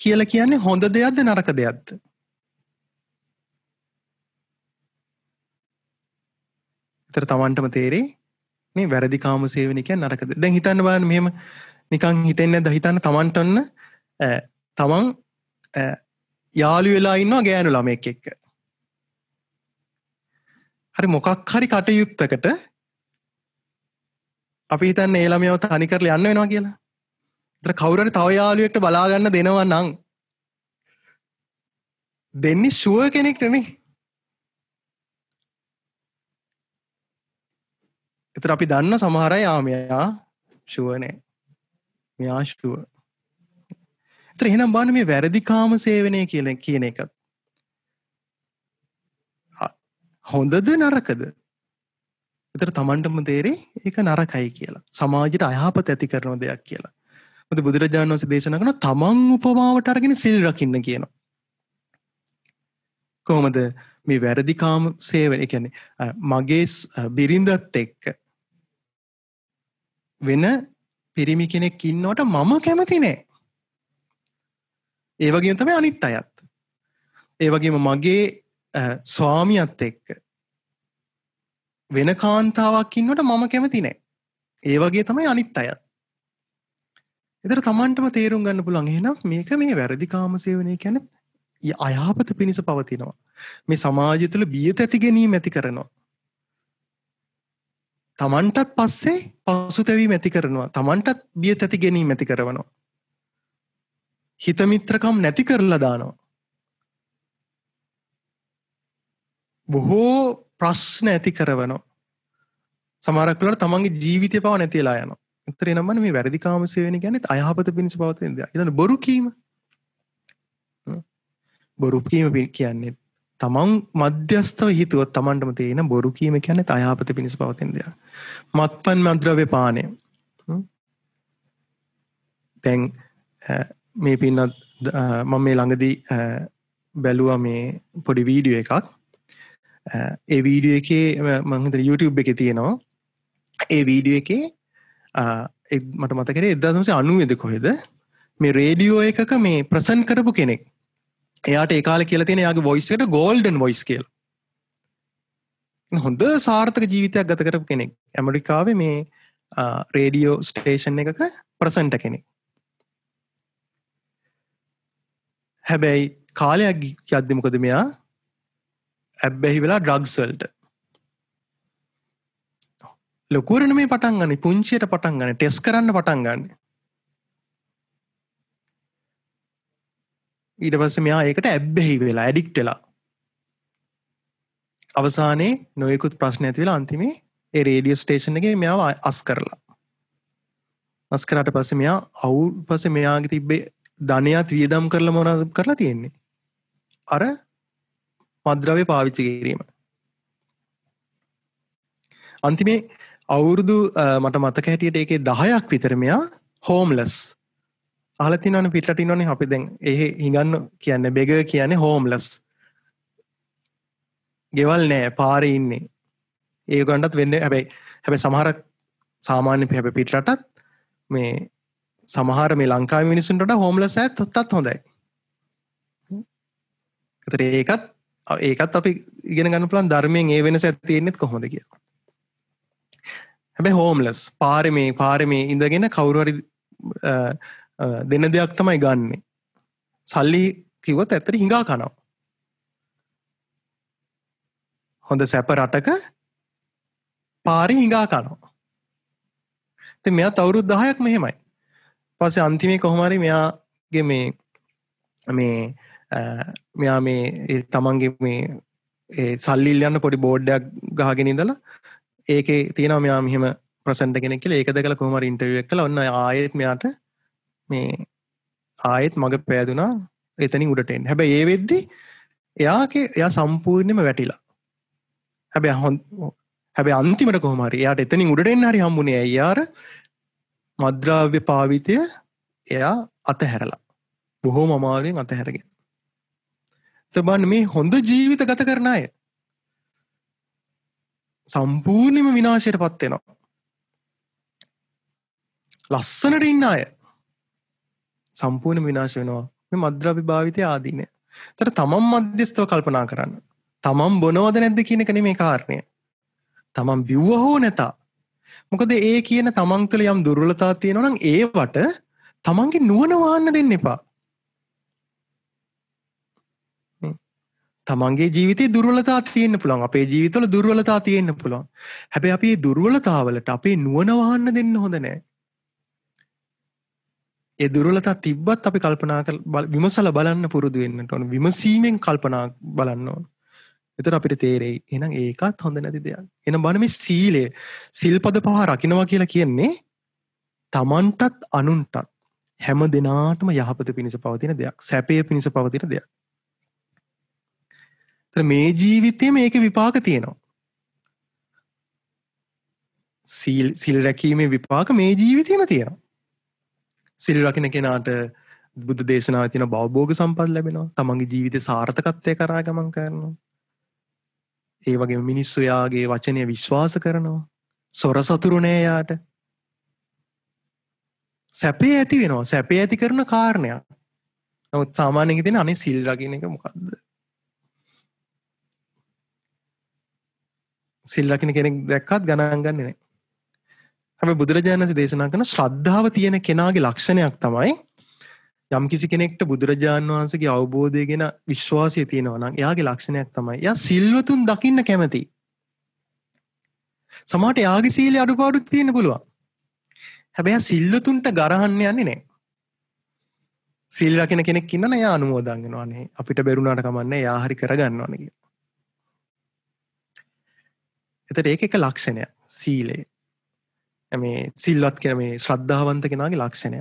කියල කියන්නේ හොඳ දෙයක්ද නරක දෙයක්ද. එතර තමන්ටම තේරේ මේ වැරදිකාම සේවනිකය නරකද දැන් හිතන්න බාන මෙම නිකං හිතෙන්න ද හිතන්න තමන්ටන්න තමන් යාළු වෙලා ඉන්නවා ගෑනු ළමෙක් එක්ක හරි මොකක් හරි කටයුත්තකට අපි හිතන් ඒළමියව තනි කරල යන්න වෙනවා කියලා ත කවුරට තවයාලුවෙක්ට බලාගන්න දෙනවා නං දෙන්නේ ශුව කෙනෙක්ටන එත අපි දන්න සමහර යාමයා ශුවනෑ මෙයාශුව එත එහෙනම් බාන මේ වැරදිකාම සේවනය කියල කියන එකත් හොඳද නරකද එතර තමන්ටම තේරේ ඒක නරකයි කියලා සමාජයට අයහපත ඇති කරනව දෙයක් කියලා මද බුදුරජාණන් වන්සේ දේශන කන තමන් උපමාවට අරගෙන සිල් රකින්න කියනවා කොහොමද මේ වැරදිකාම සේවන එකන්නේ මගේ බිරිඳත් එක්ක වෙන පිරිමි කෙනෙක් ඉන්නවට මම කැමති නෑ ඒවගේ තමයි අනිත් අයත් ඒවගේම මගේ ස්වාමියත් එක්ක වෙන කාන්තාවක් ඉන්නට මම කැමති නෑ. ඒ වගේ තමයි අනිත් අය. එතර තමන්ටම තේරුම් ගන්න පුළන් එහෙනම් මේක මේ වැරදි කාමසේවනය කැන අයහපත පිණිස පවතිනවා. මේ සමාජය තුළ බියත ඇති ගැනීම ඇති කරනවා. තමන්ටත් පස්සේ පසු තැවී මැති කරනවා තමන්ටත් බිය ඇති ගැනීම ඇති කරවනවා. හිතමිත්‍රකම් නැති කරලා දානවා. බොහෝ ප්‍රශ්න ඇති කරවනවා. සමහරක් වෙලාවට තමන්ගේ ජීවිතය පව නැතිලා යනවා. ඒතරේ නම් මේ වැරදි කාම සේවන කියන්නේ අයහපත පිණිස පවතින දේ. ඊළඟ බොරු කීම. බොරු කීම කියන්නේ තමන් මධ්‍යස්ථව හිතුවොත් තමන්ටම තේරෙන බොරු කීම කියන්නේ අයහපත පිණිස පවතින දේ. මත්පන් මද්‍රව්‍ය පානය. දැන් මේ පින්නත් මම මේ ළඟදී බැලුවා මේ පොඩි වීඩියෝ එකක් ඒ වීඩිය එකේ මංහිත YouTube එක තියෙනවා ඒ වීඩිය එකේ මට මතකර එදසම්සේ අනුවද කොහෙද මේ රේඩියෝ එකක මේ ප්‍රසන් කරපු කෙනෙක් එයාට ඒකාල කියල තියෙන යාගේ වොයිස්සට ගෝල්ඩන් වොයිස් කියල් හොඳ සාර්ථක ජීවිතයක් ගත කරපු කෙනෙක් ඇමරිකාවේ මේ රේඩියෝ ස්ටේෂන් එකක ප්‍රසන්ට කෙනෙක් හැබැයි කාලයක් යද්දිමකොද මෙයා ඇබ්බැහි වෙලා ඩ්‍රක්සල්ට ලොකුරන මේ පටන් ගනි පුංචියට පටන් ගන ටෙස් කරන්න පටන් ගන්න ඊට පස්ස මෙයා ඒකට ඇබ්බෙහි වෙලා ඇඩික්ටලා අවසානයේ නොයකුත් ප්‍රශ්න ඇති වෙලා අන්තිමේ ඒ රේඩිය ස්ටේෂන් එක මෙයා අස් කරලා මස් කරට පස මෙයා අවුල් පස මෙයාග තිබ්බේ ධනයත් වියදම් කරලා මොනද කරලා තියෙන්නේ අර මද්‍රව්‍ය පාවිච්චි කිරීම අන්තිමේ අවුරුදු මට මතක හැටියට ඒකේ දහයක් විතරමයා හෝම්ලස් අලතිනන පිටටිනොනේ අපි දැන් ඒ හිඟන්න කියන්න බෙග කියන්නේ හෝම්ලස් ගෙවල් නෑ පාර ඉන්නේ ඒගොන්ඩත් වෙන්න හැබැයි හැබ සමහර සාමාන්‍ය පැබ පිටරටත් මේ සමහර මේ ලංකා මිනිසුන්ට හෝම්ලස් ඇත් තොත්තත් හොඳයි ඒකත් ඒකත් අපි ඉගෙන ගන්න පුලන් ධර්මයෙන් ඒ වෙනස ඇතියෙන්නෙත් කොහොමද කිය හැබැ හෝම්ලස් පාරමේ පාරමේ ඉඳගෙන කවුරුහරි දෙන දෙයක් තමයි ගන්නේ සල්ලි කිවත් ඇතර හිඟා කනව හොඳ සැප රටක පාරි හිඟා කනවා ති මෙයා තවුරුත් දහයක් මෙහෙමයි පස්සේ අන්තිමේ කොහොමරි මෙයාගේ මේ මේ මෙයා මේ තමන්ගේ මේ සල්ලිල් යන්න පොඩි බෝඩ්ඩයක් ගහගෙනඉදලා ඒක තියෙන මෙයා මෙහම ප්‍රසන්ට කෙනෙක් කියල ඒකද කළ කොහමර ඉන්ටවියක් කළ ඔන්න ආයෙත් මෙයාට මේ ආයෙත් මඟ පෑදුනා එතනින් උඩටෙන් හැබ ඒ වෙද්දි එයාක එයා සම්පූර්ණයම වැටිලා හැබැ හොන් හැබ අන්තිමට කොහමරි යායට එතනින් උඩටෙන් හරි හම්බුණේ අයාර මද්‍රාව්‍ය පාවිතය එයා අතහැරලා බොහෝ මමාරුවෙන් අතහැරගෙන තබන්න මේ හොඳ ජීවිත ගත කරන අය සම්පූර්ණයෙන්ම විනාශයට පත් වෙනවා. ලස්සනට ඉන්න අය සම්පූර්ණ විනාශ වෙනවා. මේ මද්ද්‍රව්‍ය භාවිතය ආදීනය. ඒතර තමන් මධ්‍යස්ථව කල්පනා කරන්න. තමන් බොනවද නැද්ද කියන එක නෙමේ කාරණය. තමන් බිව්ව හෝ නැතා. මොකද ඒ කියන තමන් තුළ යම් දුර්වලතා තියෙනවා නම් ඒවට තමන්ගේ නුවණ වාන්න දෙන්න එපා. තමන්ගේ ජීවිතය දුර්වලතා තියෙන්න්න පුළන් අපේ ජීවිතල දුර්වලතා තියෙන්න්න පුළොන් හැබැ අපේ දුර්වලතාවලට අපේ නුවනවාන්න දෙන්න හොඳනෑ ඒ දුරලතා තිබ්බත් අපි කල්පනා විමසල බලන්න පුරුදු වෙන්නට ඕන විමසීමෙන් කල්පනා බලන්න ඕන එතර අපිට තේරෙයි එනම් ඒකත් හොඳ නැති දෙයක් එන බන මේ සීලේ සිල්පද පහ රකිනවා කියලා කියන්නේ තමන්ටත් අනුන්ටත් හැම දෙනාටම යහපත පිණිස පවතින දෙයක් සැපය පිණිස පවතින දෙයක් මේ ජීවිතය මේක විපාක තියෙනවා සීල් සිල් රැකීමේ විපාක මේ ජීවිතයම තියෙනවා සිල් රකින කෙනාට බුදු දේශනාව තින බවබෝග සම්පත් ලැබෙනවා තමන්ගේ ජීවිත සාර්ථකත්වය කරා ගමන් කරනවා ඒ වගේ මිනිස්සු යාගේ වචනය විශ්වාස කරනවා සොර සතුරුණෑයාට සැපේ ඇති වෙනවා සැපේ ඇති කරන කාරණයක් නමුත් සාමානයක තින අනේ සිල් රකින එක මොකක්ද සිල්ලකින කෙනෙක් දැක්කත් ගණන්ගන්නේ නෑ හැබ බුදුරජාණන්ස දේශනා කන ශ්‍රද්ධාව තියෙන කෙනාගේ ලක්ෂණයක් තමයි යම් කිසි කෙනෙක්ට බුදුරජාණන් වහන්සගේ අවබෝධය ගෙන විශ්වාසය තියෙනවනම් එයාගේ ලක්ෂණයක් තමයි ය සිල්වතුන් දකින්න කැමති සමට යාගේ සීලි අඩුපාඩුත් තියෙන පුළුවන් හැබැ සිල්ලතුන්ට ගරහන්න යන්නේ නෑ සිල්ලකෙන කෙනෙක් ඉන්න ය අනුමෝදන්ගෙනවානේ අපිට බැරුණාට කමන්න යාහරි කරගන්නවානගේ එතට ඒක එක ලක්ෂණය සීලේ මේ සිල්වත් කෙන මේ ශ්‍රද්ධාවන්ත කෙනගේ ලක්ෂණය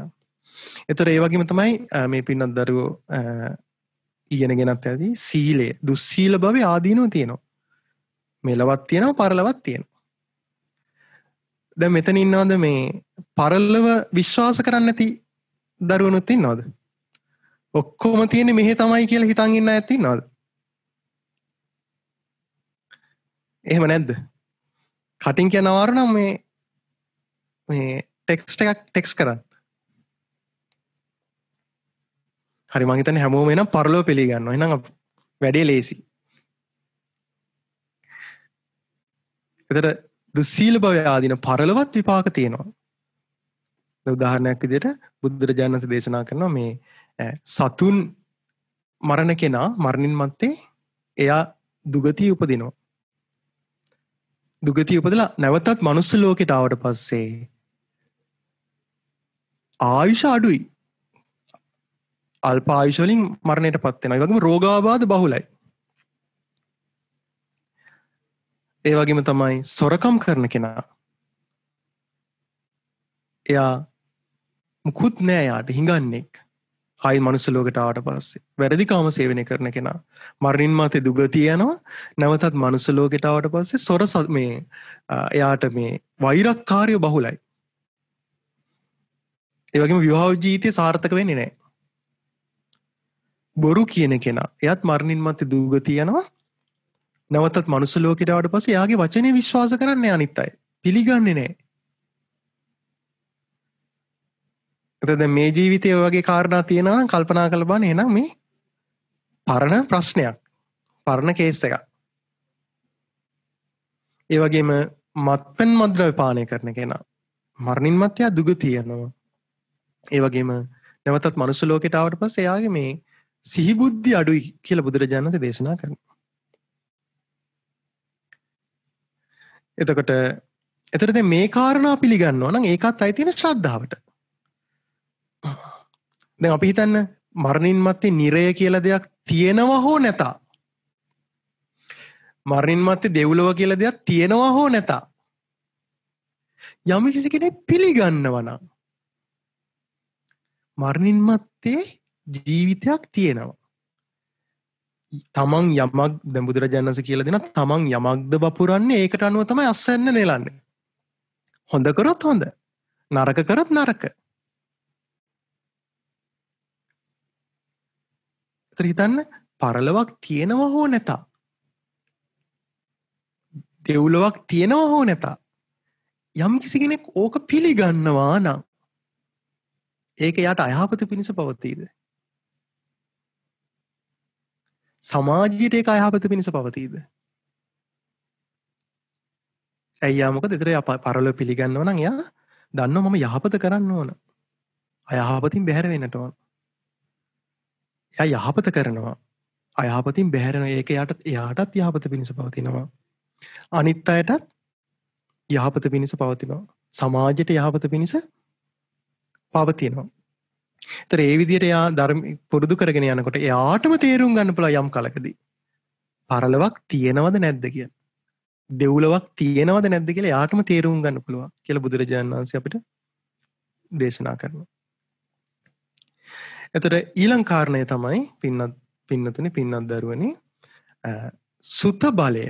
එතොර ඒවගේම තමයි මේ පින්නත් දරුවෝ ඉගෙන ගෙනත් ඇති සීලේ දුස්සීල බව ආදීනව තියෙනවා මෙලවත් තියෙනවා පරලවත් තියෙනවා දැ මෙතන ඉන්නවාද මේ පරල්ලව විශ්වාස කරන්න ඇති දරුවනුත් ඉන්නවාද ඔක්කොම තියෙන මෙහෙ තමයි කියලා හිතන් ඉන්න ඇති නොද එහෙම නැද්ද කටින් කිය නවාරු නම් මේ මේ ටෙක්ස්ට එකක් ටෙක්ස් කරන්න හරි මහිතන හැමෝම එනම් පරලෝ පිළිගන්න එනම් වැඩේ ලේසි එතට දුස්සීල භව ආදින පරලවත් විපාක තියෙනවා උදාහරණයක් විදිට බුදුරජාණන්ස දේශනා කරනවා මේ සතුන් මරණ කෙනා මරණින් මත්තේ එයා දුගතිය උපදිනවා දුගතිය උපදලා නැවතත් මනුස්ස ලෝකෙට ආවට පස්සේ ආයුෂ අඩුයි අල්ප ආයුෂවලින් මරණයට පත්වෙන වගේම රෝගාබාධ බහුලයි ඒ වගේම තමයි සොරකම් කරන කෙනා එයා මුකුත් නෑ යාට හිඟන්නෙක් හයි මනුස්ස ලෝකට ආට පස්සේ වැරදිකාම සේවනය කරන කෙනා මරණින් මතේ දුගතියනවා නැවතත් මනුස්ස ලෝකෙටාවට පස්සේ සොර මේ එයාට මේ වෛරක් කාරය බහුලයි ඒවගේම විවාාව ජීතය සාර්ථක වෙන්නේ නෑ බොරු කියන කෙනා එයත් මරණින් මතේ දුගතියනවා නැවතත් මනුස්ස ලෝකෙටාවට පස්සේ යාගේ වචනය විශ්වාස කරන්න අනිත්තයි පිළිගන්නේ නෑ එතද මේ ජීවිතය වගේ කාරණා තියෙනවා කල්පනා කළ බන එනම් මේ පරණ ප්‍රශ්නයක් පරණ කේස් එක ඒවගේම මත්පැන් මද්‍රව පානය කරන කෙන මරණින් මත්‍යයා දුග තියෙනවා ඒවගේම නැවතත් මනුස්ස ලෝකෙටාවට පස් එයාගේ මේ සිහිබුද්ධි අඩුයි කියල බුදුරජාණන්ස දේශනා කරන එතකොට එතරද මේ කාරණා පිළිගන්නවා නම් ඒකත් අයිතින ශ්‍රද්ධාවට දැන් අපි හිතන්න මරණින් මත්තේ නිරය කියල දෙයක් තියෙනවා හෝ නැතා මරණින් මත්තේ දෙව්ලව කියල දෙයක් තියෙනවා හෝ නැතා යම කිසි කෙනෙ පිළිගන්නවනා මරණින් මත්තේ ජීවිතයක් තියෙනවා තමන් යමක් දැ බුදුරජාණන්ස කියල දෙෙන තමන් යමක්ද බපුරන්නේ ඒකට අනුව තමයි අස්සන්න නෙලන්නේ හොඳ කරොත් හොඳ නරක කරොත් නරක ත්‍රීතන්න පරලොවක් තියෙනවා හෝ නැතා දෙව්ලොවක් තියෙනවා හෝ නැතා යම් කිසිගෙනෙක් ඕක පිළිගන්නවා නම් ඒක යට අයහපත පිණිස පවතීද සමාජයට ඒක අයහපත පිණිස පවතීද ඇයියාමක දෙතර අප පරලො පිළිගන්නව නම් එයා දන්න මම යහපත කරන්න ඕන අයහපතින් බැහැර වෙනට ඕන එය යහපත කරනවා. අයහපතින් බැහැරෙන ඒක යටත් එයාටත් යහපත පිණිස පවතිනවා. අනිත් අයටත් යහපත පිණිස පවතිනවා. සමාජයට යහපත පිණිස පවතිනවා. ඒතර ඒ විදිහට එයා ධර්ම පුරුදු කරගෙන යනකොට එයාටම තේරුම් ගන්න පුළුවන් යම් කලකදී. පරලවක් තියෙනවද නැද්ද කියලා. දෙව්ලොවක් තියෙනවද නැද්ද කියලා එයාටම තේරුම් ගන්න පුළුවන් කියලා බුදුරජාණන් වහන්සේ අපිට දේශනා කරනවා. ඇතට ඊළං කාරණය තමයි පින්නත් පින්නතුන පින්නත් දරුවනි සුත බලය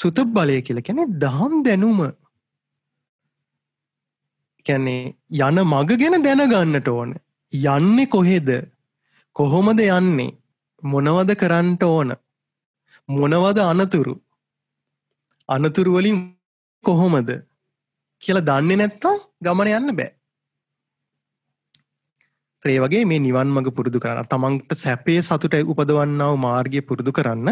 සුත බලය කියල කැනෙ දහම් දැනුම කැන්නේ යන මග ගැන දැනගන්නට ඕන යන්නේ කොහෙද කොහොමද යන්නේ මොනවද කරන්නට ඕන මොනවද අනතුරු අනතුරුවලින් කොහොමද කියලා දන්නේ නැත්තම් ගමන යන්න බෑ ත්‍රේ වගේ මේ නිවන් මඟ පුරුදු කරන්න තමන්ට සැපේ සතුට උපදවන්නාව මාර්ගය පුරුදු කරන්න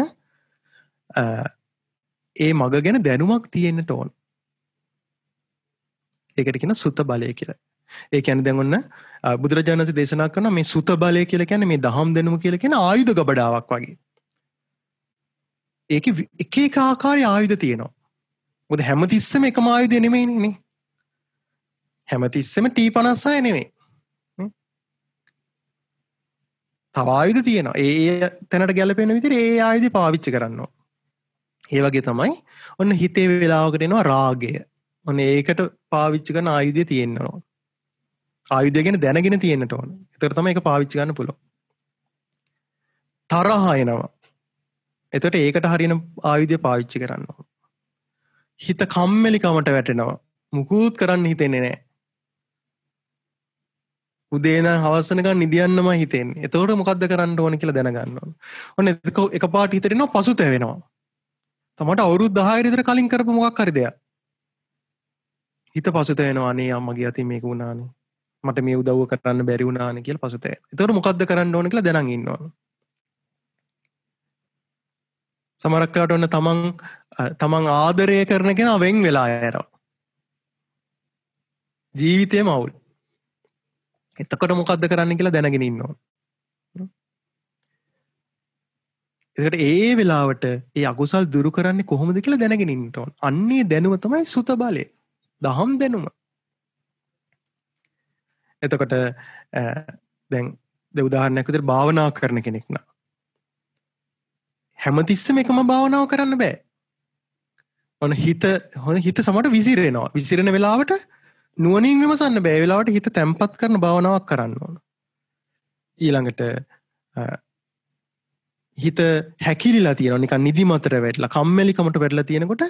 ඒ මඟ ගැන දැනුමක් තියෙන්න්න ටෝන් ඒකට කියෙන සුත බලය කියලා ඒ ඇන දැගන්න බුදුරජාණන්ස දේශනා කරන මේ සුත බලය කියල ැන මේ දහම් දෙනම කියල කියෙන ආයුධ ගබඩාවක් වගේ ඒක එක එක ආකාරය ආයුධ තියෙනවා මුද හැමතිස්සම එක මායුධය නෙමෙයිනේ හැමතිස්සම ටී පනස්සාය නෙමේ තවායුද තියෙනවා ඒ තැනට ගැලපෙන විදිර ඒ ආයුධ පාවිච්චි කරන්න. ඒ වගේ තමයි ඔන්න හිතේ වෙලාවකටෙනවා රාගය ඔන්න ඒකට පාවිච්චි කරන ආයුධය තියෙන්න්නවා. ආයුධයගෙන දැනගෙන තියෙන්න්නට ඕන එතර තම එක පාවිච්චි ගන්න පුළො. තරහායනවා එතට ඒකට හරින ආයුධය පාවිච්චි කරන්න. හිත කම්මෙලිකමට වැටෙනවා මුකූත් කරන්න හිතෙන්නේ නෑ උදේන හවසනක නිදියන්නම හිතෙන් එතවට මොකක්ද කරන්න ඕන කියලා දැනගන්නවා ඔන්න එක පාට හිතරෙනවා පසු තැවෙනවා තමට අවුරුත් දහයරිතර කලින් කරපු මොකක් කරදය හිත පසුතයනවා අනේ අම්මගේ අති මේක වුණානේ මට මේ උදව්ව කරන්න බැරි වුණාන කියල පසුතය එතවට මොකක්ද කරන්න ඕන කියලා දැනගන්නවා සමරක්කලාට ඔන්න තමන් තමන් ආදරය කරන කෙන වෙන් වෙලා ඇරව ජීවිතය මවුල් එතකොට මොකක්ද කරන්න කියලා දැනගෙන ඉන්නවා එකට ඒ වෙලාවට ඒ අකුසල් දුරු කරන්නේ කොහොමද කියලා දැනගෙන ඉන්නටවන් අන්නේ දැනුව තමයි සුත බලය දහම් දැනුම එතකොට දැන් දෙවදාහරණයක් විතර භාවනා කරන කෙනෙක් නම් හැමතිස්සම එකම භාවනාව කරන්න බෑ ඔන හිත හොන හිත සමට විසිරෙනවා විසිරෙන වෙලාවට නුවනින් විමසන්න බෑවෙලාවට හිත තැම්පත් කරන භාවනාවක් කරන්න ඕන ඊළඟට හිත හැකිලිලා තියෙන නික නිදිමතර වැටලා කම්මැලිකමට වැටලා තියෙනකොට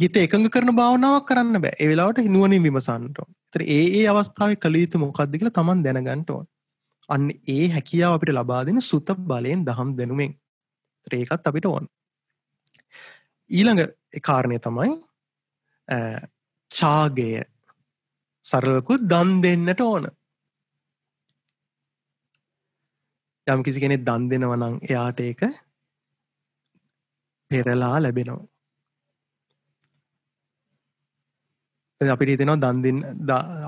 හිත එකඟ කරන භාවනාවක් කරන්න බෑ එවෙලාවට නුවනින් විමසන්නට තර ඒ ඒ අවස්ථාව කළ යුතු මොකක්ද කියලා තමන් දැනගන්නට ඕන අන්න ඒ හැකියාව අපිට ලබා දෙන සුත බලයෙන් දහම් දෙනුමෙන් ඒකත් අපිට ඕන් ඊළඟ කාරණය තමයි චාගය සරලකු දන් දෙන්නට ඕන. යම් කිසි කෙනෙ දන් දෙනවනං එයාට ඒක පෙරලා ලැබෙනවා. අපිට හිතෙනවා දන්දෙන්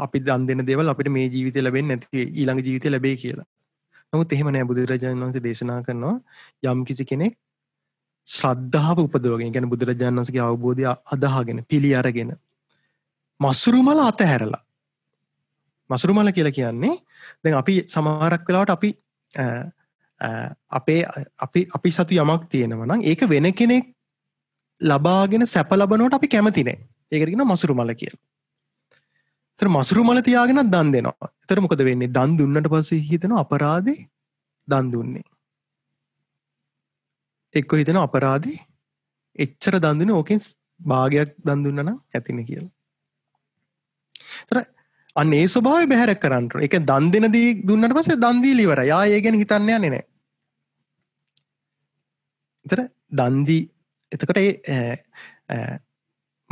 අපි දන් දෙන දේවල් අපිට මේ ජීවිතය ලැබෙන් නැති ඊළඟ ජීවිතය ලැබේ කියලා. නමුත් එහෙම නෑ බුදුරජාණන් වහන්සේ දේශනා කරනවා යම් කිසි කෙනෙක් ශ්‍රද්ධාව උපදවගෙන ගැන බුදුරජාණන් වහන්සේගේ අවබෝධය අදාහගෙන පිළි අරගෙන මස්රුමල අතහැරලා මසුරුමල කියල කියන්නේ දැන් අපි සමහරක් වෙලාවට අපි අපේ අපි අපි සතු යමක් තියෙනවනම් ඒක වෙන කෙනෙක් ලබාගෙන සැප ලබනොට අපි කැමතිනේ ඒකරගෙන මසුරු මල කියල තර මසුරු මල තියාගෙන දන් දෙනවා එතර මොකද වෙන්නේ දන් දුන්නට පස්සේ හිතන අපරාධි දන් දුන්නේ එක්ක හිතන අපරාධි එච්චර දන්දුන ඕකෙන් භාගයක් දන් දුන්නනම් ඇතින කියලා තර අන්න ඒ ස්වභාව බැහැර කරන්නට එක දන් දෙන දී දුන්නට පසේ දන්දීලිවර යා ඒ ගැන හිතන්න යන්නේ නෑ එතර දන්දී එතකට ඒ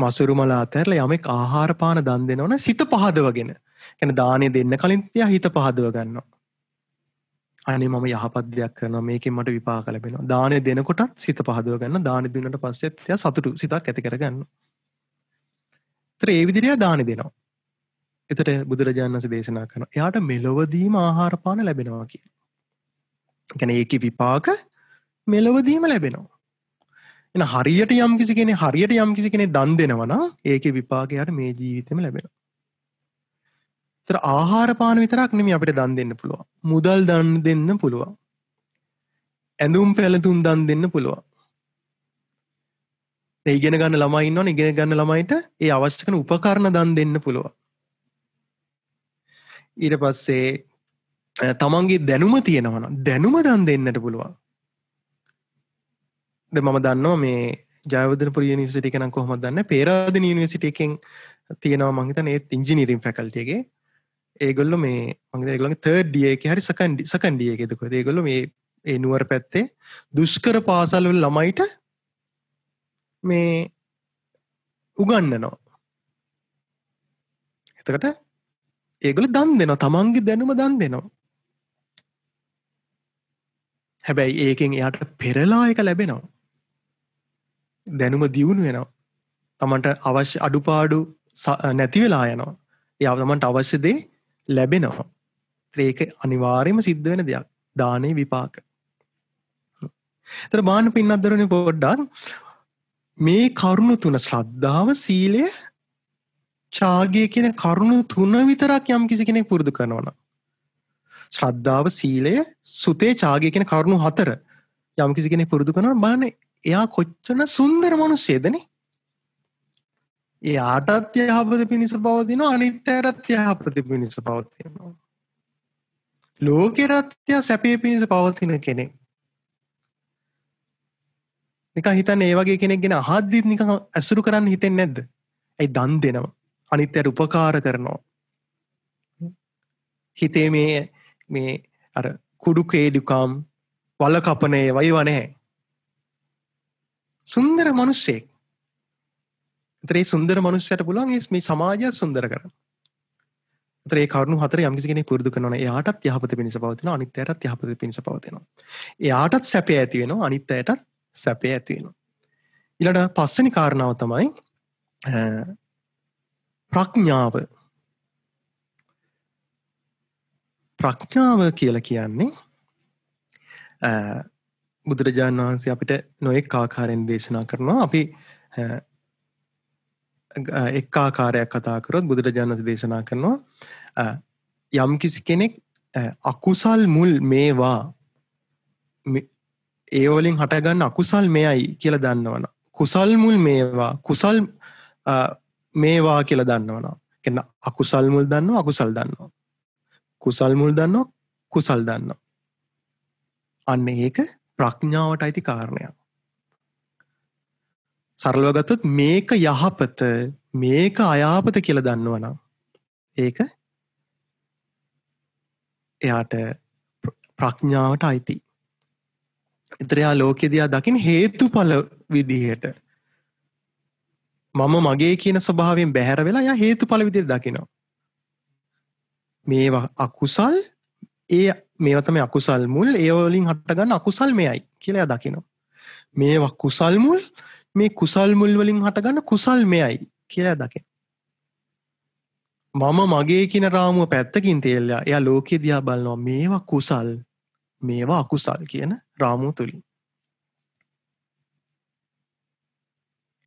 මසුරු මලාතරල යමෙක් ආහාරපාන දන් දෙනවන සිත පහදවගෙන ගැන දානය දෙන්න කලින්තියා හිත පහදව ගන්නවා අනේ මම යහපත් දෙයක් කරන මේකින් මට විපා කලබෙන දානය දෙනකොටත් සිත පහදව ගන්න දාන දිනට පස්සෙත් සතුටු සිතක් ඇති කරගන්න ත්‍රේ විදිරියා දානය දෙනවා එතට බුදුරජාණන්ස දේශනා කරන එයාට මෙලොවදීම ආහාරපාන ලැබෙනවා කිය ගැන ඒක විපාක මෙලොවදීම ලැබෙනවා එන හරියට යම් කිසි කෙනෙ හරියට යම් කිසි කෙනෙ දන් දෙනවන ඒක විපාකයට මේ ජීවිතම ලැබෙන තර ආහාරපාන විතරක් නෙම අපට දන් දෙන්න පුළුවන් මුදල් දන් දෙන්න පුළුවන් ඇඳුම් පැළතුම් දන් දෙන්න පුළුවන් ඉගෙන ගන්න ළමයින්නවන ඉගෙන ගන්න ළමයිට ඒ අවශ්‍යකන උපකරණ දන් දෙන්න පුළුවන් ඊට පස්සේ තමන්ගේ දැනුම තියෙනවන දැනුම දන් දෙන්නට පුළුවන් ද මම දන්නවා මේ ජයවදනපුර නිසිටි කෙන කොහොම දන්න පේරාද නිවසිට එකෙන් තියෙනවා මහිතන ඒත් ඉංජිනීරීම් ෆැකල්ටියගේ ඒගොල්ල මේ මගේගලන් තර්ඩියක හරි සකන්ඩි සකන්ඩියගෙදක ඒගොලු මේ ඒ නුවර පැත්තේ දුෂ්කර පාසල්වල් ළමයිට මේ උගන්නනවා එතකට ඒගොල දන් දෙනවා තමන්ගේ දැනුම දන් දෙනවා හැබැයි ඒකෙන් එයාට පෙරලා එක ලැබෙනවා දැනුම දියුණු වෙනවා තමන්ට අවශ්‍ය අඩුපාඩු නැති වෙලා යනවා යව තමන්ට අවශ්‍ය දේ ලැබෙනවා ත්‍රේක අනිවාර්යම සිද්ධ වෙන දෙයක් දානය විපාක තර බාන පින් අදරන පොඩ්ඩක් මේ කරුණු තුන ශ්‍රද්ධාව සීලය ත්‍යාගය කියන කරුණු තුන විතරක් යම් කිසි කෙනෙක් පුරුදු කරනවා ශ්‍රද්ධාව සීලය සුතේ ත්‍යාගය කියන කරුණු හතර යම් කිසි කෙනෙක් පුරුදු කරනවා බලන්න එයා කොච්චර සුන්දර මිනිස්සෙදනේ එයාටත් යහපත පිණිස පවතිනවා අනිත් අයටත් යහපත පිණිස පවතිනවා ලෝකෙටත්ය සැපේ පිණිස පවතින කෙනෙක් නික හිතන් ඒ වගේ කෙනෙක් ගෙන හද්දිත් නික ඇසුරු කරන්න හිතෙන් නැද්ද ඇයි දන් දෙනවා අනිත්‍යයට උපකාර කරනවා. හිතේ මේ මේ අර කුඩු කේඩුකම් වල කපන ඒවා ඒවා නැහැ. සුන්දර මිනිස්සෙක්. ඒතර ඒ සුන්දර මිනිස්සයට පුළුවන් මේ සමාජය සුන්දර කරන්න. ඒතර ඒ කරුණු හතර යම් කිසි කෙනෙක් පුරුදු කරනවා නම් එයාටත් යහපත පිණිස පවතිනවා අනිත්‍යයටත් යහපත පිණිස පවතිනවා. එයාටත් සැපය ඇති වෙනවා අනිත්‍යයටත් සැපය ඇති වෙනවා. ඊළඟ පස්වෙනි කාරණාව තමයි ප්‍රඥාව ප්‍රඥාව කියලා කියන්නේ බුදුරජාණන් වහන්සේ අපිට නොයෙක් ආකාරයෙන් දේශනා කරනවා අපි එක් ආකාරයක් කතා කරොත් බුදුරජාණන් වහන්සේ දේශනා කරනවා යම් කිසි කෙනෙක් අකුසල් මුල් මේවා ඒ වලින් හටගන්න අකුසල් මෙයයි කියලා දන්නවන කුසල් මුල් මේවා කුසල් මේවා කියලා දන්නවනම් එන්න අකුසල් මුල් දන්නවා අකුසල් දන්නවා කුසල් මුල් දන්නවා කුසල් දන්නවා අන්න ඒක ප්‍රඥාවට අයිති කාරණයක් සරලව ගත්තොත් මේක යහපත මේක අයාපත කියලා දන්නවනම් ඒක එයාට ප්‍රඥාවට අයිති. එතරයා ලෝකෙ දයා දකිින් හේතු පල විදිහයට මම මගේ කියන ස්වභාවෙන් බැහැර වෙලා ය හේතු පල විදිර දකිනවා. මේවා අකුසල් ඒ මේවතම අකුසල් මුල් ඒවලින් හටගන්න අකුසල් මෙයයි කියලා දකිනවා. මේවා කුසල් මුල් මේ කුසල් මුල් වලින් හටගන්න කුසල් මෙයයි කියලා දකින. මම මගේ කියන රාමුව පැත්තකින් තේල්ලා එය ලෝකෙ දයා බලනවා මේවා කුසල් මේවා අකුසල් කියන රාමුව තුළින්.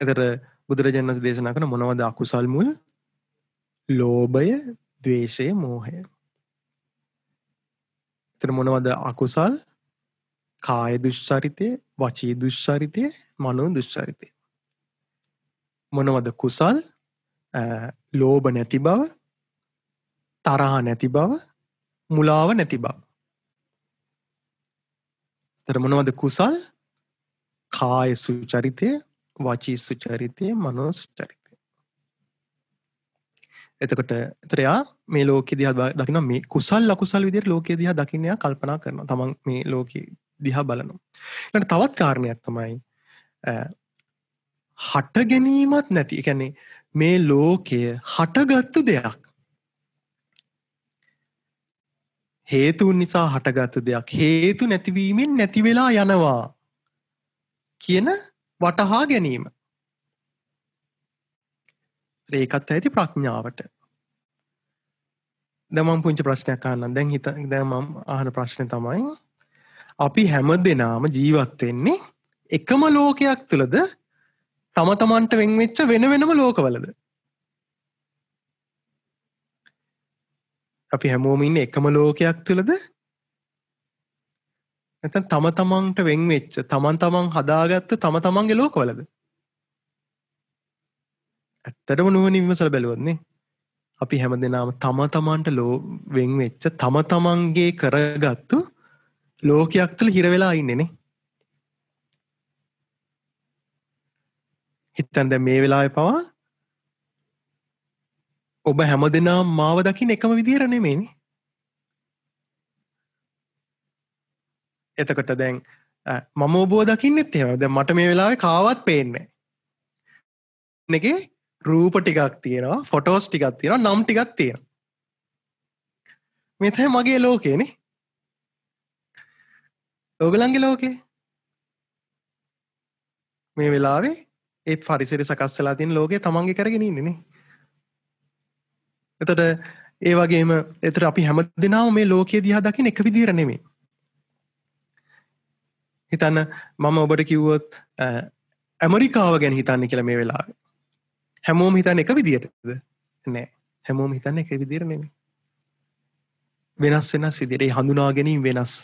එතර බුදුරජාණන් දේශනා කරන මොනවද අකුසල් මුල්? ලෝභය, ద్వේෂය, මෝහය. එතන මොනවද අකුසල්? කාය දුෂ්චරිතය, වචී දුෂ්චරිතය, මනෝ දුෂ්චරිතය. මොනවද කුසල්? ලෝභ නැති බව, තරහ නැති බව, මුලාව නැති බව. එතන මොනවද කුසල්? කාය සුචරිතය, වචී සුචරිතය මනෝ සුචරිතය. එතකොට එතරයා මේ ලෝක දිහ දකින මේ කුසල් ලකුසල් විදිර ලෝකයේ දිහ දකිනය කල්පනා කරන තමන් මේ ලෝක දිහා බලනු. ලට තවත් කාරණයක් තමයි හට ගැනීමත් නැති එකැනේ මේ ලෝකය හටගත්තු දෙයක් හේතුන් නිසා හටගත්ත දෙයක් හේතු නැතිවීමෙන් නැතිවෙලා යනවා කියන වටහා ගැනීම. ඒකත් ඇති ප්‍රඥාවට. දැන් මම පුංචි ප්‍රශ්නයක් අහන්නම්. දැන් හිත දැන් මම අහන ප්‍රශ්නේ තමයි අපි හැමදෙනාම ජීවත් වෙන්නේ එකම ලෝකයක් තුළද තම තමන්ට වෙන් වෙච්ච වෙන වෙනම ලෝකවලද? අපි හැමෝම ඉන්නේ එකම ලෝකයක් තුළද නැතන් තම තමන්ට වෙන්වෙච්ච තමන් තමන් හදාගත්ත තම තමන්ගේ ලෝකවලද ඇත්තටම නුවන ඉවසල බැලුවන්නේ අපි හැම දෙනාම තම තමන්ට ලෝ වෙන්වෙච්ච තම තමන්ගේ කරගත්තු ලෝකයක් තුළ හිරවෙලා ඉන්නෙනේ හිත්තන් දැ මේ වෙලාය පවා ඔබ හැම දෙනා මාව දකින එකම විදිරණෙමේනි එතකොට දැන් මම ඔබෝ දකින්නෙත් එම ද මට මේ වෙලාව කාවත් පේන්නේ එක රූප ටිකක් තියෙනවා ෆොටෝස් ටිකක් තියෙන නම් ටිකක් තියෙන මෙතයි මගේ ලෝකයනෙ ඔගලන්ගේ ලෝකේ මේ වෙලාවේ ඒ පරිසිරි සකස්සලා තින් ලෝකේ තමන්ගේ කරගෙන ඉන්නේෙ එතට ඒ වගේම එතර අපි හැම දෙනාව මේ ලෝකයේ දිහා දකින එක විදිරනෙමේ හිතන්න මම ඔබට කිව්වොත් ඇමරිකාව ගැන හිතන්න කියලා මේ වෙලා හැමෝම හිතන්න එක විදිහයටද නෑ හැමෝම හිතන්න එක විදිර නෙම වෙනස් වෙනස් විදිරේ හඳුනා ගැනීම වෙනස්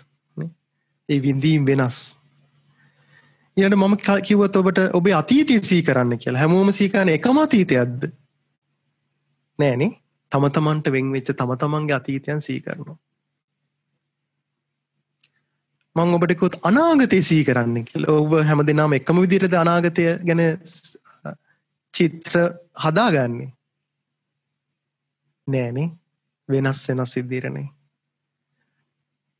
ඒ විඳීම් වෙනස් ඉට මම කිවත් ඔබට ඔබේ අතීතය සී කරන්න කියලා හැමෝම සීකරන එකම අතීතයක්ද නෑනේ තම තමන්ට වෙංවෙච්ච තම තමන්ගේ අතීතයන් සී කරනවා මං ඔබටකුත් අනාගතය සී කරන්න කියලා ඔබ හැම දෙනාම එකම විදිරද අනාගතය ගැන චිත්‍ර හදාගන්නේ නෑනේ වෙනස් වෙන සිද්ධීරණේ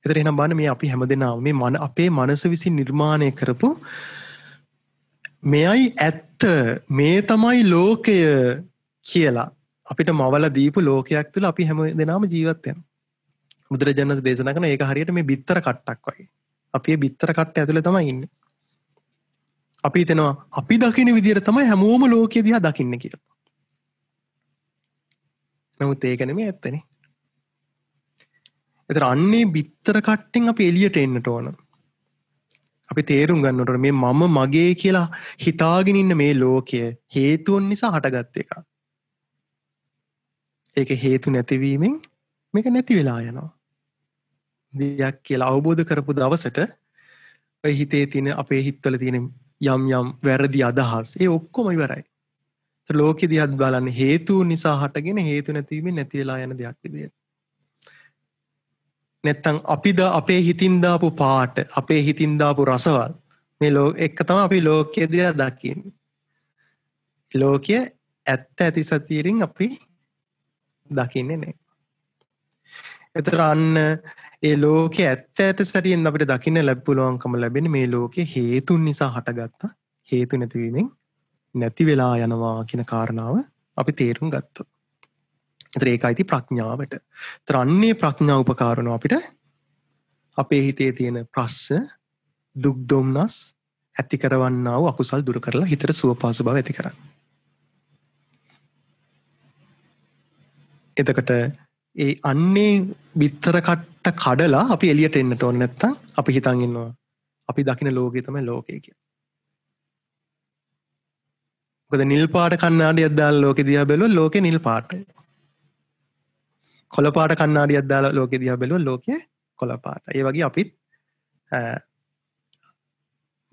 එතර එනම් බන මේ අපි හැම දෙනාව මේ මන අපේ මනස විසි නිර්මාණය කරපු මෙයයි ඇත්ත මේ තමයි ලෝකය කියලා අපිට මවල දීපු ලෝකයක් තුළ අපි හැම දෙනාම ජීවත්වයන් බුදුරජාණන් දේශන කන ඒ හරියට මේ බිත්තර කට්ටක් වයි අපේ බිත්තර කට්ට ඇතුළ තමයි ඉන්න අපි තෙනවා අපි දකින විදිර තමයි හැමෝම ලෝකය දිහා දකින්න කිය නමුත් ඒකනම ඇත්තන එතර අන්නේ බිත්තර කට්ටෙන් අපි එලියට එන්නට ඕන අපි තේරුම් ගන්නට මේ මම මගේ කියලා හිතාගෙනඉන්න මේ ලෝකය හේතුවන් නිසා හටගත්ත එක ඒක හේතු නැතිවීමෙන් මේක නැති වෙලා යනවා දෙයක් කියලා අවබෝධ කරපු දවසට හිතේ තියෙන අපේ හිත්වල තියෙන යම් යම් වැරදි අදහස් ඒ ඔක්කොම ඉවරයි. ලෝකෙ දිහත් බලන්න හේතු නිසා හටගෙන හේතු නැතිවීමෙන් නැති වෙලා යන දෙයක් විදියට. නැත්තම් අපිද අපේ හිතින් දාපු පාට, අපේ හිතින් දාපු රසවල් මේ ලෝ එක තමයි අපි ලෝකයේ දිහා දකින්නේ. ලෝකය ඇත්ත ඇති සතියෙන් අපි දකින්නේ නැහැ. එතර අන්න ඒ ලෝකෙ ඇත්ත ඇත සැරියෙන් අපිට දකින්න ලැබ්පුලුවන්කම ලැබෙන මේ ලෝකෙ හේතුන් නිසා හටගත්තා හේතු නැතිවීමෙන් නැති වෙලා යනවා කියන කාරණාව අපි තේරුම් ගත්ත. එතර ඒක අයිති ප්‍රඥාවට තරන්නේ ප්‍රඥා උපකාරණ අපිට අපේ හිතේ තියෙන ප්‍රශ්න දුක්දොම්නස් ඇති කරවන්නාව අකුසල් දුර කරලා හිතර සුව පාසු බව ඇති කරන්න. එතකට ඒ අන්නේ බිත්තර කට්ට ඇත්ත කඩලා අපි එලියට එන්නට ඕන්න නැත්තං අපි හිතන් ඉන්නවා අපි දකින ලෝකය තමයි ලෝකය කිය ගොද නිල් පාට කන්නාඩි අද්දාල් ලෝක දිය බැලුව ලෝක නිල් පාට කොළ පාට කන්නාඩි අද්දාල ලෝක දිය බැලුව ලෝකය කොළ පාට ඒ වගේ අපිත්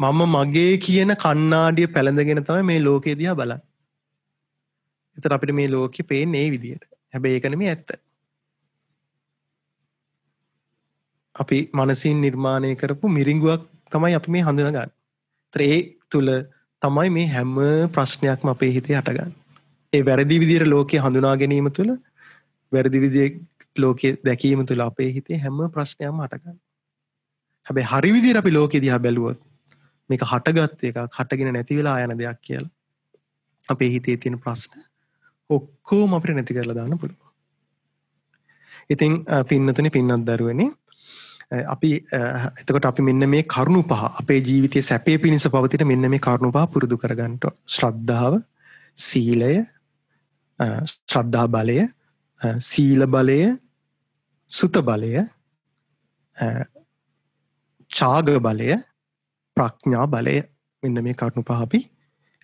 මම මගේ කියන කන්නාඩිය පැළඳගෙන තම මේ ලෝකේ දිය බලන්න එතර අපිට මේ ලෝකෙ පේන්නේ විදියට හැබැ ඒකනම ඇත්ත අපි මනසින් නිර්මාණය කරපු මිරිංගුවක් තමයි අපි මේ හඳුනගන්න. ත්‍රේ තුළ තමයි මේ හැම ප්‍රශ්නයක්ම අපේ හිතේ හටගන්න. ඒ වැරදි විදිර ලෝකය හඳුනා ගැනීම තුළ වැරදි විදිිය ලෝකය දැකීම තුළ අපේ හිතේ හැම ප්‍රශ්නයම හටගන්න. හැබැ හරි විදිර අපි ලෝකෙ දිහා බැලුවත් මේක හටගත්ත එක හටගෙන නැතිවෙලා යන දෙයක් කියලා. අපේ හිතේ තියෙන ප්‍රශ්න ඔක්කෝම අපට නැති කරලා දාන්න පුළුව. ඉතින් පින්නතුනි පින්නත් දරුවනේ අපි එතකොට අපි මෙන්න මේ කරුණු පහ අපේ ජීවිතය සැපේ පිණිස පවතින මෙන්න මේ කරුණු පහ පුරුදු කරගන්නට ශ්‍රද්ධාව සීලය ශ්‍රද්ධා බලය සීල බලය සුත බලය චාග බලය ප්‍රඥා බලය මෙන්න මේ කරුණු පහපි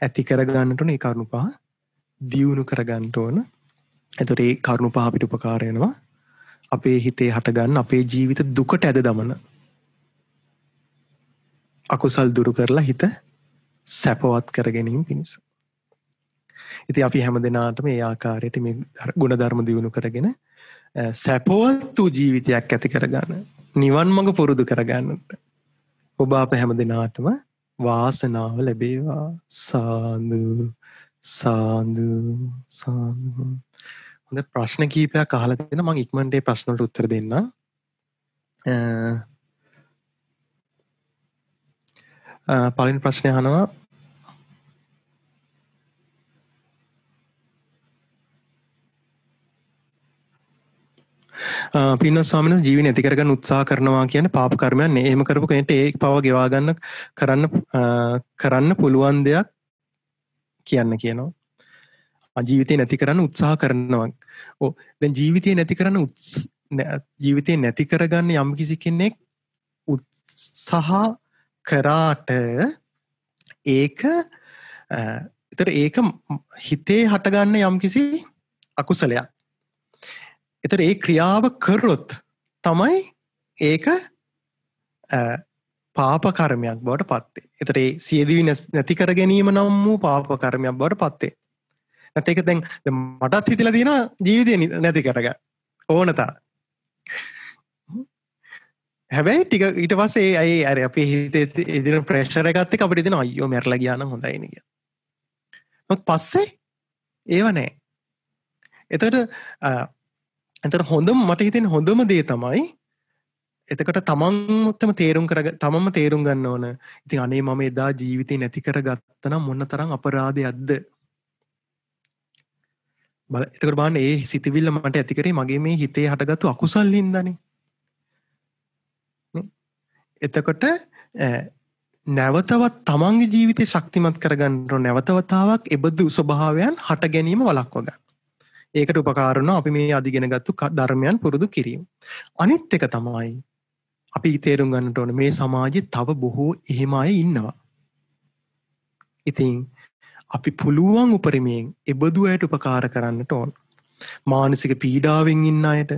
ඇති කරගන්නටන ඒ කරුණු පහ දියුණු කරගන්නට ඕන ඇතුරේ කරුණු පහ පිටුපකාරයනවා අපේ හිතේ හටගන්න අපේ ජීවිත දුකට ඇද දමන අකුසල් දුරු කරලා හිත සැපවත් කරගැනීම පිණිස. ඉති අපි හැම දෙනාටම ඒ ආකාරයට මේ ගුණධර්ම දියුණු කරගෙන සැපවත් වූ ජීවිතයක් ඇති කරගන්න නිවන් මඟ පුරුදු කරගන්නට ඔබ අප හැම දෙනාටම වාසනාව ලැබේවා සාදු සාදු සාදු හොඳ ප්‍රශ්න කීපයක් අහලා තියෙන මම ඉක්මනට ඒ ප්‍රශ්නවලට උත්තර දෙන්නම්. පලින් ප්‍රශ්නය හනවා පින්න සාමන ජීවි ඇතිකරගන්න උත්සා කරනවා කියන පාප කරමයන් එහෙම කරපු කෙනට ඒ පව ගෙවාගන්න කරන්න කරන්න පුළුවන් දෙයක් කියන්න කියනවා ජීවිතය නැති කරන්න උත්සාහ කරනවා ඕ දැන් ජීවිතය නැති කරන්න ජීවිතය නැති කරගන්න යම් කිසි කෙනෙක් උත්සහ කරාට ඒක එතර ඒක හිතේ හටගන්න යම් කිසි අකුසලයක් එතර ඒ ක්‍රියාව කරොත් තමයි ඒක පාප කර්මයක් බවට පත්තේ එතර ඒ සියදිවි නැතිකර ගැනීම නම් වූ පාප කර්මයක් බවට පත්තේ නැතක දැන් මටත් හිතල තියෙන ජීවිතය නැති කරග ඕනතා හැබැයි ටික ඊට පස්සේ අයි අර අපි හිතේ එදින ප්‍රේශ්ර ගත්තක අපිට දෙන අයෝ මැරල ගියාන හොඳයිනක නොත් පස්සේ ඒවනෑ එතට ඇතර හොඳම මට හිතෙන් හොඳම දේ තමයි එතකට තමන් ත්තම තේරුම් කර තමම තේරුම් ගන්න ඕන ඉතින් අනේ මම එදා ජීවිතය නැති කර ගත්තනම් මොන්න තරම් අපරාධයක්ද බල එතකට බාන්න ඒ සිතිවිල්ල මට ඇතිකරේ මගේ මේ හිතේ හටගත්තු අකුසල් හින්දන එතකොට නැවතවත් තමන්ගේ ජීවිතය ශක්තිමත් කරගන්නට නැවතවතාවක් එබදු ස්වභාවයන් හට ගැනීම වලක් වග ඒකට උපකාරණ අපි මේ අධිගෙන ගත්තු ධර්මයන් පුරුදු කිරීම අනිත් එක තමයි අපි තේරුම් ගන්නට ඕන මේ සමාජය තව බොහෝ එහෙම අය ඉන්නවා ඉතින් අපි පුළුවන් උපරිමයෙන් එබඳු අයට උපකාර කරන්නට ඕන. මානසික පීඩාවෙන් ඉන්න අයට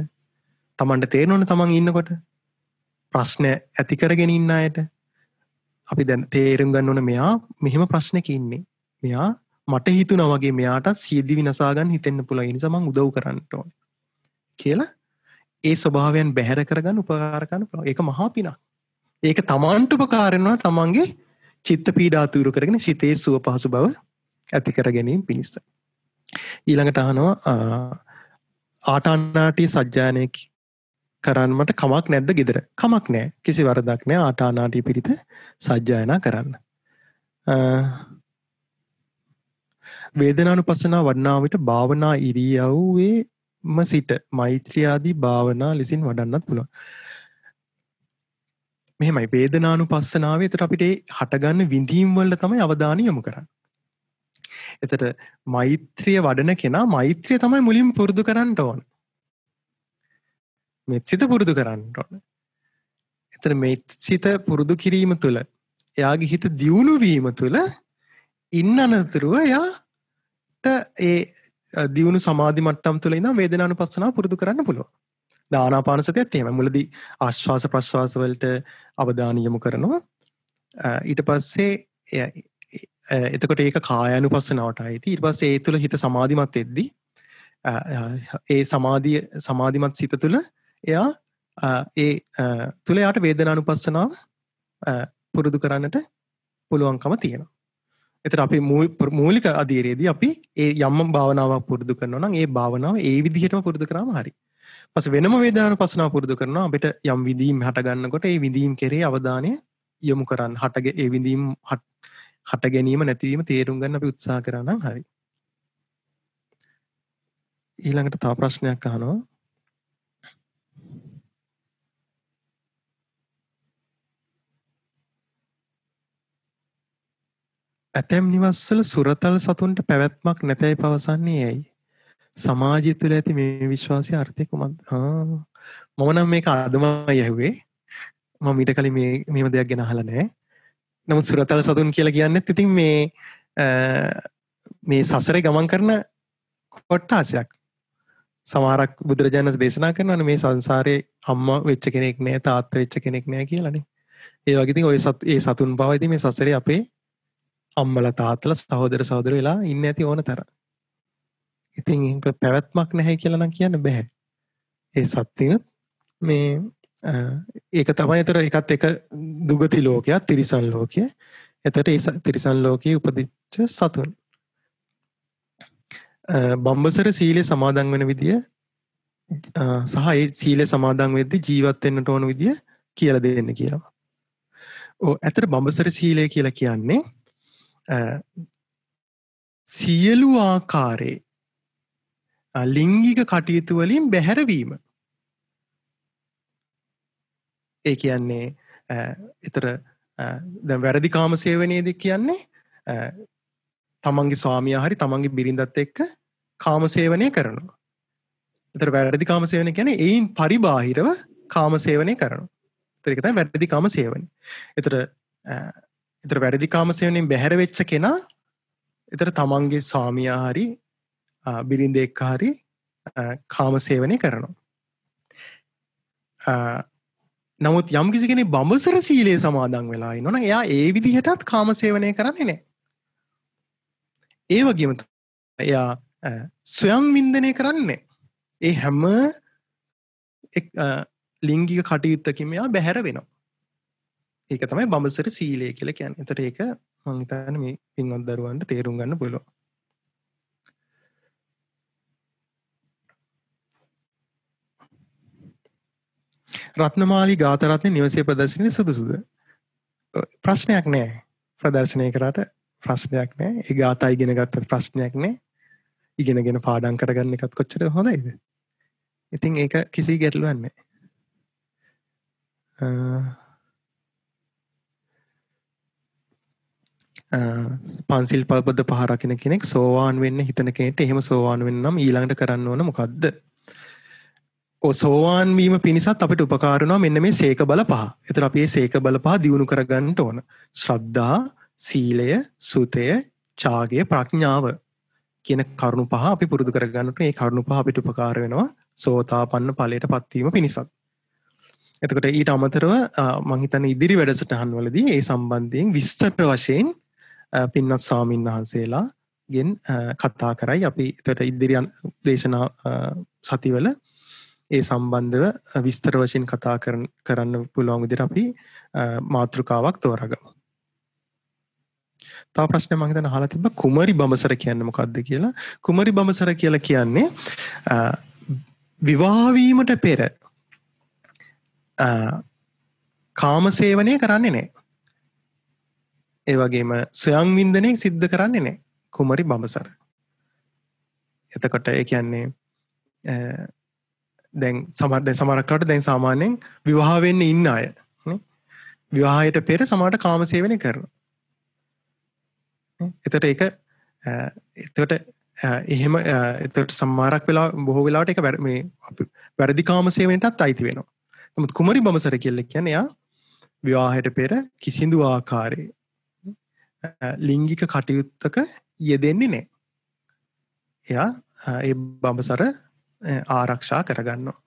තමන්ට තේරෙනවනේ තමන් ඉන්නකොට ප්‍රශ්න ඇති කරගෙන ඉන්න අයට අපි දැන් තේරුම් ගන්න ඕන මෙයා මෙහෙම ප්‍රශ්නක ඉන්නේ. මෙයා මට හිතුණා වගේ මෙයාට සියදි විනාසා ගන්න හිතෙන්න පුළුවන්. ඒ නිසා මම උදව් කරන්නට ඕන. කියලා ඒ ස්වභාවයන් බැහැර කරගන්න උපකාර කරන්න පුළුවන්. ඒක මහා පිනක්. ඒක තමන්ට උපකාර වෙනවා තමන්ගේ චිත්ත පීඩා තුරු කරගෙන සිතේ සුව පහසු බව ඇතිකර ගැනීම පිණිස. ඊළඟට අහනවා ආටානාටිය සජ්ජානය කරන්නට කමක් නැද්ද ගෙදර කමක් නෑ කිසි වරදක් නෑ ආටානාටිය පිරිත සජ්ජායනා කරන්න. වේදනානු පසනා වන්නා විට භාවනා ඉරියව්වේ ම සිට මෛත්‍රියාදී භාවනා ලෙසින් වඩන්නත් පුළුවන්. මෙහෙමයි වේදනානු පස්සනාවේ තර අපිට හටගන්න විඳීම්වල්ල තමයි අවධානය යොමු කරන්න එතට මෛත්‍රිය වඩන කෙනා මෛත්‍රිය තමයි මුලින් පුරුදු කරන්නට ඕන මෙත්සිත පුරුදු කරන්නට ඕන එතන මෙත්සිත පුරුදු කිරීම තුළ එයාගේ හිත දියුණුවීම තුළ ඉන්න අනතුරුව එයාට ඒ දියුණු සමාධි මට්ටම් තුළ ඉඳම් වේදනානු පස්සනා පුරුදු කරන්න පුළුවන් දානාපානසතයත් එම මුලදී ආශ්වාස ප්‍රශ්වාසවලට අවධානයමු කරනවා ඊට පස්සේ එතකොට ඒක කායනු පස්සනාවට අයිති ඉට පස්සේ ඒ තුළ හිත සමාධිමත් එද්දි ඒ සමාධිය සමාධිමත් සිත තුළ එයා ඒ තුළ යාට වේදනානු පස්සනාව පුරුදු කරන්නට පුළුවන්කම තියෙනවා එතර අපි මූලික අදීරයේදී අපි ඒ යම්ම භාවනාවක් පුරුදු කරනවා නම් ඒ භාවනාව ඒ විදිහටම පුරුදු කරාම හරි පස වෙනම වේදනාන පසනාව පුරුදු කරනවා අපිට යම් විදීම් හටගන්නකොට ඒ විදීම් කෙරේ අවධානය යොමු කරන්න හටගේ ඒ විදීම් හට හට ගැනීම නැතිවීම තේරුම් ගන්න අපි උත්සාහ කරා නම් හරි. ඊළඟට තව ප්‍රශ්නයක් අහනවා. ඇතැම් නිවස්වල සුරතල් සතුන්ට පැවැත්මක් නැතැයි පවසන්නේ ඇයි? සමාජය තුළ ඇති මේ විශ්වාසය අර්ථය කුමක්ද? මම නම් මේක අදමයි ඇහුවේ. මම ඊට කලින් මේ මෙහෙම දෙයක් ගැන අහලා නැහැ. නමුත් සුරතල් සතුන් කියලා කියන්න ඉතින් මේ මේ සසරේ ගමන් කරන කොට්ටාසයක් සමහරක් බුදුරජාණන් දේශනා කරනවන මේ සංසාරයේ අම්මා වෙච්ච කෙනෙක් නෑ තාත්තා වෙච්ච කෙනෙක් නෑ කියලානේ. ඒ වගේ ඉතින් ඔය සත් ඒ සතුන් බව ඉතින් මේ සසරේ අපේ අම්මලා තාත්තලා සහෝදර සහෝදර වෙලා ඉන්න ඇති ඕන තරම්. ඉතින් පැවැත්මක් නැහැ කියලා නම් කියන්න බෑ. ඒ සත්‍යය මේ ඒක තමයි එතර එකත් එක දුගති ලෝකයක් තිරිසන් ලෝකය එතට ඒ තිරිසන් ලෝකයේ උපදිච්ච සතුන් බම්බසර සීලය සමාදන් වෙන විදිය සහ ඒ සීලය සමාදන් වෙද්දි ජීවත් වෙන්නට ඕන විදිය කියලා දෙන්න කියනවා. ඔව් ඇතර බම්බසර සීලය කියලා කියන්නේ සියලු ආකාරයේ ලිංගික කටයුතු වලින් බැහැරවීම ඒ කියන්නේ එතර දැ වැරදි කාමසේවනයේද කියන්නේ තමන්ගේ ස්වාමිය හරි තමන්ගේ බිරිඳත් එක්ක කාමසේවනය කරනවා එතර වැරදි කාමසේවන ගැන එයින් පරිබාහිරව කාමසේවනය කරනු තරකතයි වැරදි කාමසේවන එතර එතර වැරදි කාමසේවනෙන් බැහැර වෙච්ච කෙනා එතර තමන්ගේ ස්වාමියා හරි බිරින්ද එක්ක හරි කාමසේවනය කරනවා නමුත් යම් කිසි කෙනෙ බඹසර සීලේ සමාදන් වෙලා නොන එයා ඒ විදිහටත් කාම සේවනය කරන්නේ නෑ ඒ වගේම එයා ස්වයම් වින්දනය කරන්නේ ඒ හැම ලිංගික කටයුත්තකින් මෙයා බැහැර වෙනවා ඒක තමයි බඹසර සීලය කියල කියන්න එතට ඒක මංහිතන මේ පින්වත්දරුවන්ට තේරුම් ගන්න පුළුව රත්නමාලි ගාතරත්න නිවසේ ප්‍රදර්ශනය සුදුසුද ප්‍රශ්නයක් නෑ ප්‍රදර්ශනය කරට ප්‍රශ්නයක් නෑ ඒ ගාතා ඉගෙන ගත්ත ප්‍රශ්නයක් නෑ ඉගෙනගෙන පාඩන් කරගන්න එකත් කොච්චර හොඳයිද ඉතින් ඒක කිසි ගැටලුවන්නේ පන්සිල් පල්පද පහරකින කෙනෙක් සෝවාන් වෙන්න හිතන කෙනෙට එහෙම සෝවාන් වෙන්නම් ඊළඟට කරන්න ඕන මොකක්ද සෝවාන් වීම පිණිසත් අපට උපකාරනවා මෙන්න මේ සේක බල පහ. එතකොට අපි මේ සේක බල පහ දියුණු කරගන්න ඕන. ශ්‍රද්ධා, සීලය, සුතය, ඡාගය, ප්‍රඥාව කියන කරුණු පහ අපි පුරුදු කරගන්නට මේ කරුණු පහ අපිට උපකාර වෙනවා සෝතාපන්න ඵලයට පත්වීම පිණිසත්. එතකොට ඊට අමතරව මං හිතන්නේ ඉදිරි වැඩසටහන් වලදී ඒ සම්බන්ධයෙන් විස්තර වශයෙන් පින්වත් ස්වාමින් වහන්සේලා ගෙන් කතා කරයි අපි එතකොට ඉදිරි දේශනා සතිවල ඒ සම්බන්ධව විස්තර වශයෙන් කතා කරන්න පුළුවන් විදිහට අපි මාතෘකාවක් තෝරාගමු. තව ප්‍රශ්නයක් මම හිතන අහලා තිබ්බා කුමරි බඹසර කියන්නේ මොකද්ද කියලා. කුමරි බඹසර කියලා කියන්නේ විවාහ වීමට පෙර කාමසේවනය කරන්නේ නැහැ. ඒ වගේම ස්වයං වින්දනය සිද්ධ කරන්නේ නැහැ. කුමරි බඹසර. එතකොට ඒ කියන්නේ දැන් සමට දැ සමරක්ලට දැන් සාමාන්‍යයෙන් විවාහවෙන්න ඉන්න අය විවාහයට පෙර සමට කාමසේවනය කරන එතට එක එතට එහෙම එතට සම්මාරක් වෙලා බොහෝ වෙලාට එක වැර මේ වැරදි කාමසේවෙනටත් අයිති වෙනවා නමුත් කුමරි බමසර කෙල්ලෙක් කියන එයා විවාහයට පෙර කිසිදු ආකාරය ලිංගික කටයුත්තක යෙදෙන්නේ නෑ එයා ඒ බඹසර ආරක්ෂා කරගන්නවා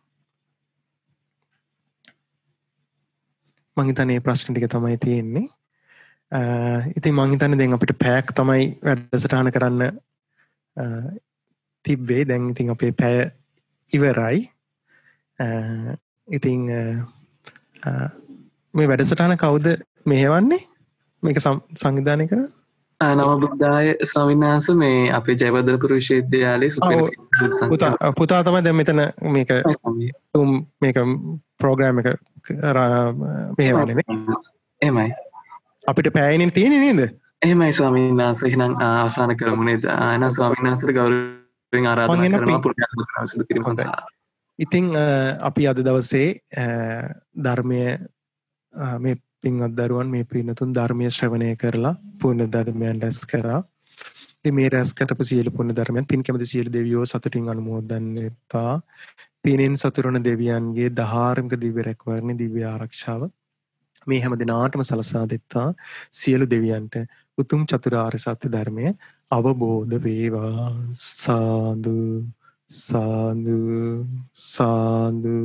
මංහිතනේ ප්‍රශ්න ටික තමයි තියෙන්නේ ඉති මංහිතන දෙන් අපිට පැක් තමයි වැඩසටාන කරන්න තිබ්බේ දැන් ඉතින් අපේ පැය ඉවරයි ඉතිං මේ වැඩසටාන කවුද මෙහෙවන්නේ මේක සංවිධානය කර නමබුද්ධාය ස්වාවින්හස මේ අපේ ජයබදරපුර විශ්වවිද්‍යාලේ සු පුතා තම දැ මෙතන මේක තුම් මේක ප්‍රෝග්‍රෑම් එක මෙහවලන එමයි අපිට පැයිනින් තියෙන නේද එමයි ස්වාමින්නාස හිනම් අවසාන කරමුණේ දාන ස්වාමින්නාසර ගෞර ආරාධ ඉතිං අපි අද දවසේ ධර්මය මේ පින්වත් දරුවන් මේ පින්නතුන් ධර්මයේ ශ්‍රවණය කරලා පුණ්‍ය ධර්මයන් රැස් කරා. ඉතින් මේ රැස් කරපු සියලු පුණ්‍ය ධර්මයන් පින් කැමති සියලු දෙවියෝ සතුටින් අනුමෝදන්නේතා. පිනෙන් සතුරන දෙවියන්ගේ දහාරමික දිව්‍ය රැකවරණ දිව්‍ය ආරක්ෂාව මේ හැම දිනාටම සලසා දෙත්තා සියලු දෙවියන්ට උතුම් චතුරාර්ය සත්‍ය ධර්මය අවබෝධ වේවා සාදු සාදු සාදු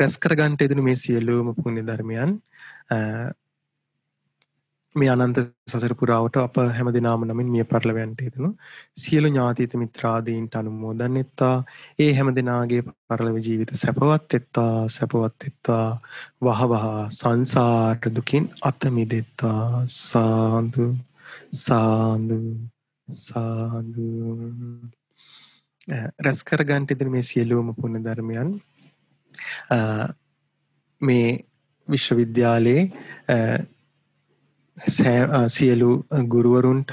රැස්කර ගන්ට එදන මේ සියල්ලුවම පුුණි ධර්මයන් මේ අනන්ත සසර පුරාවට අප හැම දෙනාම නමින් මිය පරලවයන්ට හිතෙනු සියලු ඥාතීත මිත්‍රාදීන්ට අනුමෝදන් එත්තා ඒ හැම දෙනාගේ පරලව ජීවිත සැපවත් එත්තා සැපවත් එත්තා වහවහා සංසාට දුකින් අත මිදෙත්තා සාදු සාදු සාදු රැස්කර ගන්ට ඉදිරි මේ සියලුවම පුුණ ධර්මයන් මේ විශ්වවිද්‍යාලයේ සියලු ගුරුවරුන්ට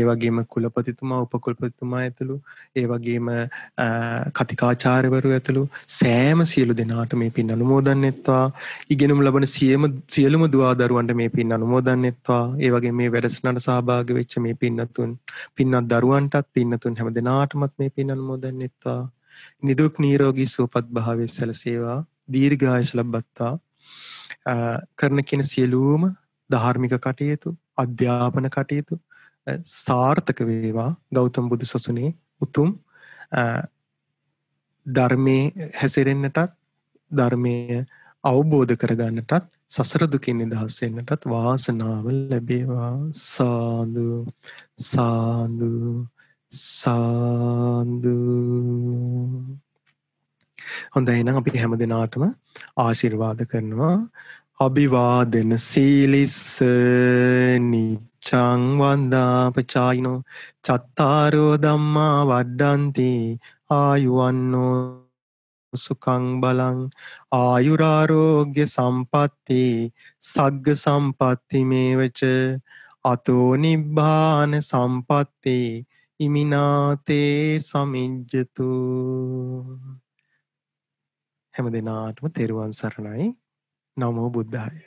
ඒවගේම කුලපතිතුමා උපකුල්පතිතුමා ඇතුළු ඒවගේම කතිකාචාරවරු ඇතුළු සෑම සියලු දෙනාට මේ පින් අනුමෝදන්නෙත්වා ඉගෙනුම් ලබන සියම සියලුම දවාදරුවන්ට මේ පින් අනුමෝදන්නෙත්වා ඒවගේ මේ වැඩසනට සහභාග වෙච්ච මේ පින්නතුන් පින්නත් දරුවන්ටත් පින්නතුන් හැම දෙනාටමත් මේ පින් අනුමෝදන්නෙත්වා නිදුක් නිරෝගී සුවපත් භාවය සැලසේවා දීර්ඝායස ලබත්තා කරන කියන සියලුම ධාර්මික කටයුතු අධ්‍යාපන කටයුතු සාර්ථක වේවා ගෞතම බුදු සසුනේ උතුම් ධර්මයේ හැසිරෙන්නටත් ධර්මයේ අවබෝධ කරගන්නටත් සසර දුකින් නිදහස් වෙන්නටත් වාසනාව ලැබේවා සාදු සාදු සාදු හොඳයි නම් අපි හැම දිනාටම ආශිර්වාද කරනවා අභිවාදන සීලිස්ස නිච්ඡං වන්දා පචායිනෝ චත්තාරෝ ධම්මා වඩ්ඩಂತಿ ආයුවන්නෝ සුකං බලං ආයුරාරෝග්‍ය සම්පatti සග්ග සම්පatti මේවච අතෝ නිබ්බාන සම්පatti ඉමිනාතේ සමිජ්ජතු හැම දිනාටම තෙරුවන් සරණයි නමෝ බුද්ධාය